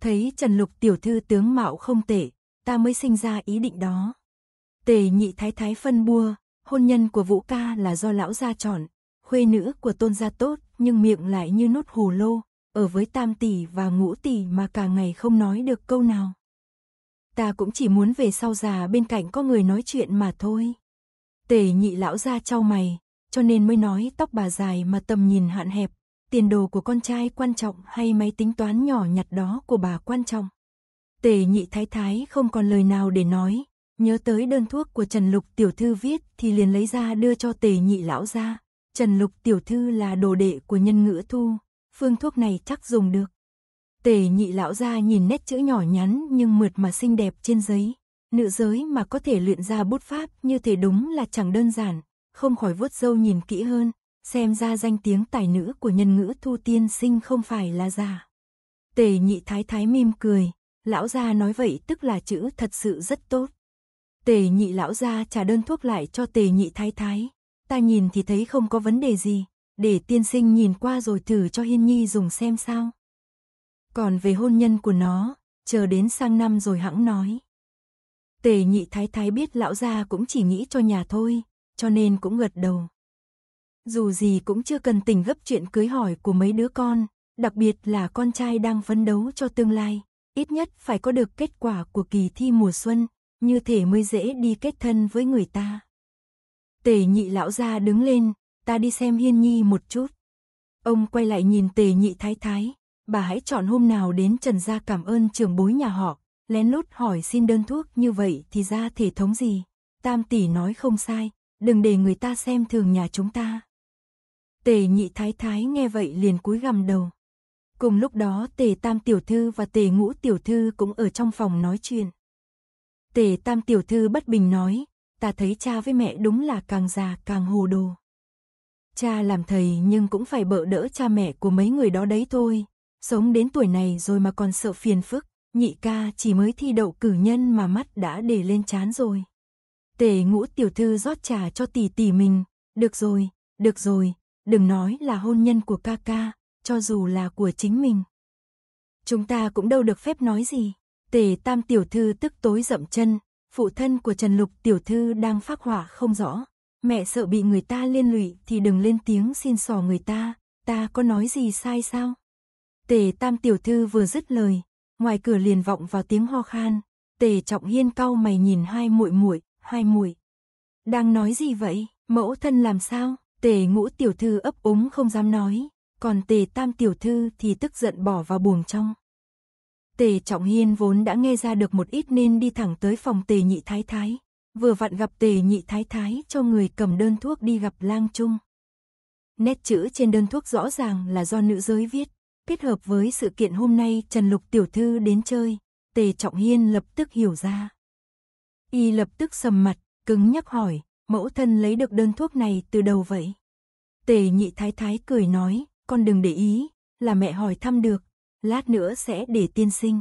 Thấy Trần Lục tiểu thư tướng mạo không tệ, ta mới sinh ra ý định đó. Tề nhị thái thái phân bua, hôn nhân của Vũ Ca là do Lão Gia chọn, Huê nữ của tôn gia tốt, nhưng miệng lại như nốt hồ lô, ở với tam tỷ và ngũ tỷ mà cả ngày không nói được câu nào. Ta cũng chỉ muốn về sau già bên cạnh có người nói chuyện mà thôi. Tề nhị lão ra trao mày, cho nên mới nói tóc bà dài mà tầm nhìn hạn hẹp, tiền đồ của con trai quan trọng hay máy tính toán nhỏ nhặt đó của bà quan trọng. Tề nhị thái thái không còn lời nào để nói, nhớ tới đơn thuốc của Trần Lục tiểu thư viết thì liền lấy ra đưa cho tề nhị lão ra, Trần Lục tiểu thư là đồ đệ của nhân ngữ thu, phương thuốc này chắc dùng được. Tề nhị lão ra nhìn nét chữ nhỏ nhắn nhưng mượt mà xinh đẹp trên giấy. Nữ giới mà có thể luyện ra bút pháp như thế đúng là chẳng đơn giản, không khỏi vuốt dâu nhìn kỹ hơn, xem ra danh tiếng tài nữ của nhân ngữ thu tiên sinh không phải là giả. Tề nhị thái thái mỉm cười, lão gia nói vậy tức là chữ thật sự rất tốt. Tề nhị lão gia trả đơn thuốc lại cho tề nhị thái thái. Ta nhìn thì thấy không có vấn đề gì, để tiên sinh nhìn qua rồi thử cho Hiên Nhi dùng xem sao. Còn về hôn nhân của nó, chờ đến sang năm rồi hãng nói. Tề nhị thái thái biết lão gia cũng chỉ nghĩ cho nhà thôi, cho nên cũng gật đầu. Dù gì cũng chưa cần tình gấp chuyện cưới hỏi của mấy đứa con, đặc biệt là con trai đang phấn đấu cho tương lai, ít nhất phải có được kết quả của kỳ thi mùa xuân, như thể mới dễ đi kết thân với người ta. Tề nhị lão gia đứng lên, ta đi xem hiên nhi một chút. Ông quay lại nhìn tề nhị thái thái, bà hãy chọn hôm nào đến trần gia cảm ơn trưởng bối nhà họ, lén lút hỏi xin đơn thuốc như vậy thì ra thể thống gì. Tam tỷ nói không sai, đừng để người ta xem thường nhà chúng ta. Tề nhị thái thái nghe vậy liền cúi gằm đầu. Cùng lúc đó tề tam tiểu thư và tề ngũ tiểu thư cũng ở trong phòng nói chuyện. Tề tam tiểu thư bất bình nói, ta thấy cha với mẹ đúng là càng già càng hồ đồ. Cha làm thầy nhưng cũng phải bợ đỡ cha mẹ của mấy người đó đấy thôi, sống đến tuổi này rồi mà còn sợ phiền phức, nhị ca chỉ mới thi đậu cử nhân mà mắt đã để lên chán rồi. Tề ngũ tiểu thư rót trà cho tỷ tỷ mình, được rồi, được rồi, đừng nói là hôn nhân của ca ca, cho dù là của chính mình. Chúng ta cũng đâu được phép nói gì. Tề tam tiểu thư tức tối dậm chân, phụ thân của Trần Lục tiểu thư đang phát hỏa không rõ. Mẹ sợ bị người ta liên lụy thì đừng lên tiếng xin xỏ người ta, ta có nói gì sai sao? Tề tam tiểu thư vừa dứt lời, ngoài cửa liền vọng vào tiếng ho khan, Tề Trọng Hiên cau mày nhìn hai muội muội, hai muội. Đang nói gì vậy? Mẫu thân làm sao? Tề Ngũ tiểu thư ấp úng không dám nói, còn Tề Tam tiểu thư thì tức giận bỏ vào buồng trong. Tề Trọng Hiên vốn đã nghe ra được một ít nên đi thẳng tới phòng Tề Nhị Thái Thái. Vừa vặn gặp Tề Nhị Thái Thái cho người cầm đơn thuốc đi gặp Lang Trung. Nét chữ trên đơn thuốc rõ ràng là do nữ giới viết. Kết hợp với sự kiện hôm nay Trần Lục Tiểu Thư đến chơi, Tề Trọng Hiên lập tức hiểu ra. Y lập tức sầm mặt, cứng nhắc hỏi, mẫu thân lấy được đơn thuốc này từ đâu vậy? Tề nhị thái thái cười nói, con đừng để ý, là mẹ hỏi thăm được, lát nữa sẽ để tiên sinh.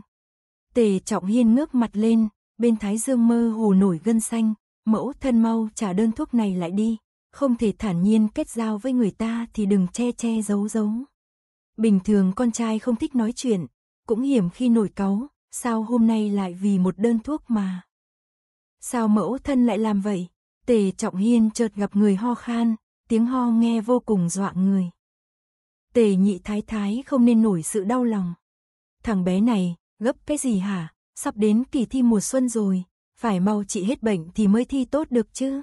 Tề Trọng Hiên ngước mặt lên, bên thái dương mơ hồ nổi gân xanh, mẫu thân mau trả đơn thuốc này lại đi, không thể thản nhiên kết giao với người ta thì đừng che che giấu giấu. Bình thường con trai không thích nói chuyện, cũng hiểm khi nổi cáu, sao hôm nay lại vì một đơn thuốc mà. Sao mẫu thân lại làm vậy? Tề Trọng Hiên chợt gặp người ho khan, tiếng ho nghe vô cùng dọa người. Tề nhị thái thái không nên nổi sự đau lòng. Thằng bé này, gấp cái gì hả? Sắp đến kỳ thi mùa xuân rồi, phải mau trị hết bệnh thì mới thi tốt được chứ.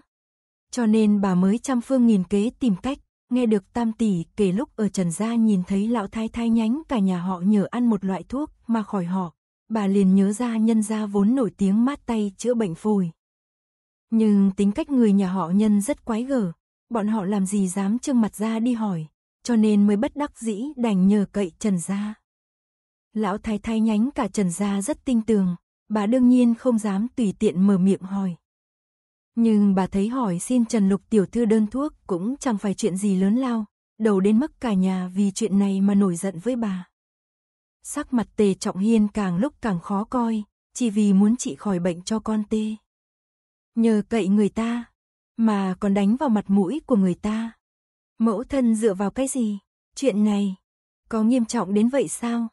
Cho nên bà mới trăm phương nghìn kế tìm cách, nghe được tam tỷ kể lúc ở Trần Gia nhìn thấy lão thái thái nhánh cả nhà họ nhờ ăn một loại thuốc mà khỏi họ, bà liền nhớ ra nhân gia vốn nổi tiếng mát tay chữa bệnh phổi. Nhưng tính cách người nhà họ nhân rất quái gở, bọn họ làm gì dám trương mặt ra đi hỏi, cho nên mới bất đắc dĩ đành nhờ cậy Trần gia. Lão thái thái nhánh cả Trần gia rất tinh tường, bà đương nhiên không dám tùy tiện mở miệng hỏi. Nhưng bà thấy hỏi xin Trần Lục tiểu thư đơn thuốc cũng chẳng phải chuyện gì lớn lao, đầu đến mức cả nhà vì chuyện này mà nổi giận với bà. Sắc mặt Tề Trọng Hiên càng lúc càng khó coi, chỉ vì muốn trị khỏi bệnh cho con Tê. Nhờ cậy người ta, mà còn đánh vào mặt mũi của người ta. Mẫu thân dựa vào cái gì? Chuyện này, có nghiêm trọng đến vậy sao?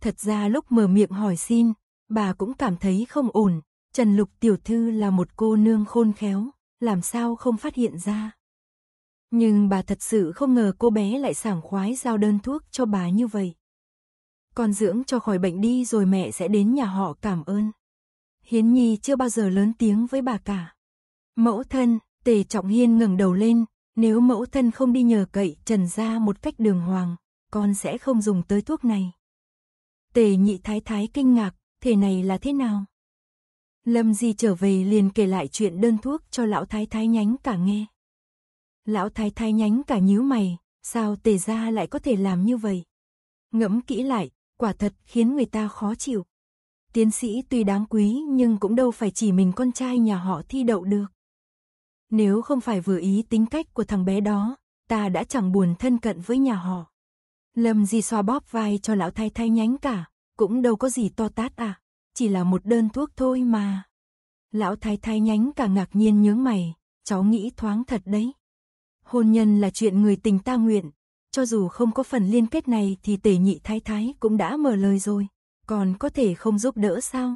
Thật ra lúc mở miệng hỏi xin, bà cũng cảm thấy không ổn. Trần Lục Tiểu Thư là một cô nương khôn khéo, làm sao không phát hiện ra. Nhưng bà thật sự không ngờ cô bé lại sảng khoái giao đơn thuốc cho bà như vậy. Con dưỡng cho khỏi bệnh đi rồi mẹ sẽ đến nhà họ cảm ơn. Hiến Nhi chưa bao giờ lớn tiếng với bà cả. Mẫu thân, Tề Trọng Hiên ngẩng đầu lên, nếu mẫu thân không đi nhờ cậy trần ra một cách đường hoàng, con sẽ không dùng tới thuốc này. Tề nhị thái thái kinh ngạc, thế này là thế nào? Lâm Di trở về liền kể lại chuyện đơn thuốc cho lão thái thái nhánh cả nghe. Lão thái thái nhánh cả nhíu mày, sao tề gia lại có thể làm như vậy? Ngẫm kỹ lại, quả thật khiến người ta khó chịu. Tiến sĩ tuy đáng quý nhưng cũng đâu phải chỉ mình con trai nhà họ thi đậu được. Nếu không phải vừa ý tính cách của thằng bé đó, ta đã chẳng buồn thân cận với nhà họ. Lâm Di xoa bóp vai cho lão thái thái nhánh cả, cũng đâu có gì to tát à, chỉ là một đơn thuốc thôi mà. Lão thái thái nhánh cả ngạc nhiên nhướng mày, cháu nghĩ thoáng thật đấy. Hôn nhân là chuyện người tình ta nguyện, cho dù không có phần liên kết này thì tề nhị thái thái cũng đã mở lời rồi, còn có thể không giúp đỡ sao?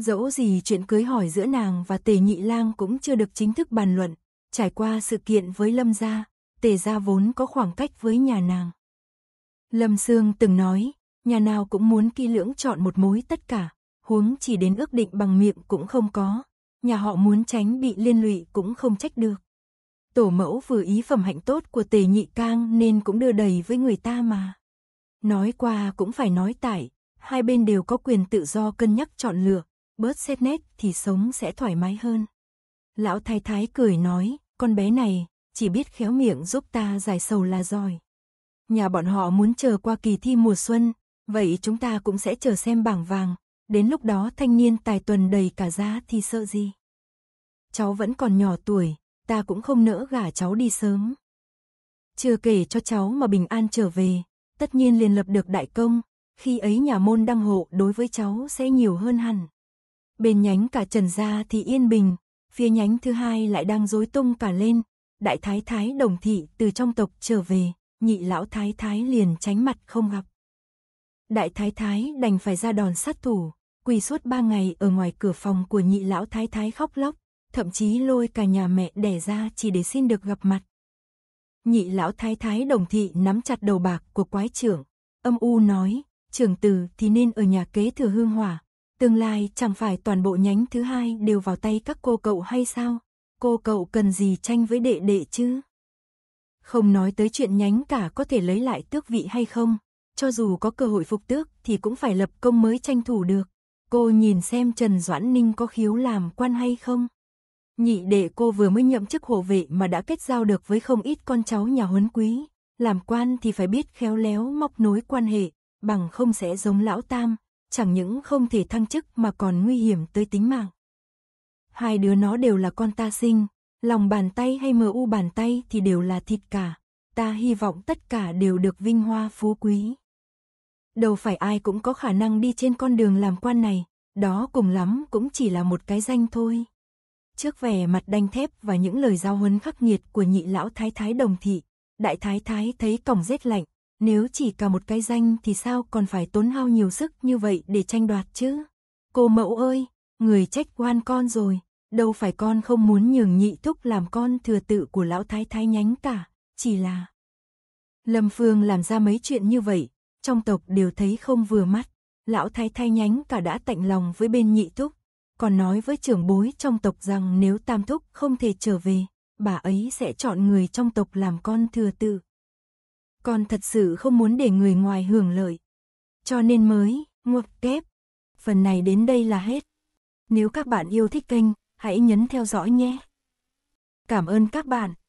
Dẫu gì chuyện cưới hỏi giữa nàng và Tề Nhị Lang cũng chưa được chính thức bàn luận, trải qua sự kiện với Lâm gia, Tề gia vốn có khoảng cách với nhà nàng. Lâm Sương từng nói, nhà nào cũng muốn kỹ lưỡng chọn một mối tất cả, huống chỉ đến ước định bằng miệng cũng không có, nhà họ muốn tránh bị liên lụy cũng không trách được. Tổ mẫu vừa ý phẩm hạnh tốt của Tề Nhị Cang nên cũng đưa đầy với người ta mà. Nói qua cũng phải nói tải, hai bên đều có quyền tự do cân nhắc chọn lựa, bớt xét nét thì sống sẽ thoải mái hơn. Lão thái thái cười nói, con bé này, chỉ biết khéo miệng giúp ta giải sầu là giỏi. Nhà bọn họ muốn chờ qua kỳ thi mùa xuân, vậy chúng ta cũng sẽ chờ xem bảng vàng, đến lúc đó thanh niên tài tuần đầy cả giá thì sợ gì. Cháu vẫn còn nhỏ tuổi, ta cũng không nỡ gả cháu đi sớm. Chưa kể cho cháu mà bình an trở về, tất nhiên liền lập được đại công, khi ấy nhà môn đăng hộ đối với cháu sẽ nhiều hơn hẳn. Bên nhánh cả Trần Gia thì yên bình, phía nhánh thứ hai lại đang rối tung cả lên. Đại thái thái đồng thị từ trong tộc trở về, nhị lão thái thái liền tránh mặt không gặp. Đại thái thái đành phải ra đòn sát thủ, quỳ suốt ba ngày ở ngoài cửa phòng của nhị lão thái thái khóc lóc, thậm chí lôi cả nhà mẹ đẻ ra chỉ để xin được gặp mặt. Nhị lão thái thái đồng thị nắm chặt đầu bạc của quái trưởng, âm u nói, trưởng từ thì nên ở nhà kế thừa hương hỏa, Tương lai chẳng phải toàn bộ nhánh thứ hai đều vào tay các cô cậu hay sao? Cô cậu cần gì tranh với đệ đệ chứ? Không nói tới chuyện nhánh cả có thể lấy lại tước vị hay không, cho dù có cơ hội phục tước thì cũng phải lập công mới tranh thủ được. Cô nhìn xem Trần Doãn Ninh có khiếu làm quan hay không? Nhị đệ cô vừa mới nhậm chức hộ vệ mà đã kết giao được với không ít con cháu nhà huấn quý. Làm quan thì phải biết khéo léo móc nối quan hệ, bằng không sẽ giống lão tam, chẳng những không thể thăng chức mà còn nguy hiểm tới tính mạng. Hai đứa nó đều là con ta sinh, lòng bàn tay hay mờ u bàn tay thì đều là thịt cả, ta hy vọng tất cả đều được vinh hoa phú quý. Đâu phải ai cũng có khả năng đi trên con đường làm quan này, đó cùng lắm cũng chỉ là một cái danh thôi. Trước vẻ mặt đanh thép và những lời giao huấn khắc nghiệt của nhị lão thái thái đồng thị, đại thái thái thấy còng rét lạnh, nếu chỉ cả một cái danh thì sao còn phải tốn hao nhiều sức như vậy để tranh đoạt chứ? Cô mẫu ơi, người trách quan con rồi, đâu phải con không muốn nhường nhị thúc làm con thừa tự của lão thái thái nhánh cả, chỉ là... Lâm Phương làm ra mấy chuyện như vậy, trong tộc đều thấy không vừa mắt, lão thái thái nhánh cả đã tạnh lòng với bên nhị thúc, còn nói với trưởng bối trong tộc rằng nếu tam thúc không thể trở về, bà ấy sẽ chọn người trong tộc làm con thừa tự con thật sự không muốn để người ngoài hưởng lợi. Cho nên mới, ngược kép. Phần này đến đây là hết. Nếu các bạn yêu thích kênh, hãy nhấn theo dõi nhé. Cảm ơn các bạn.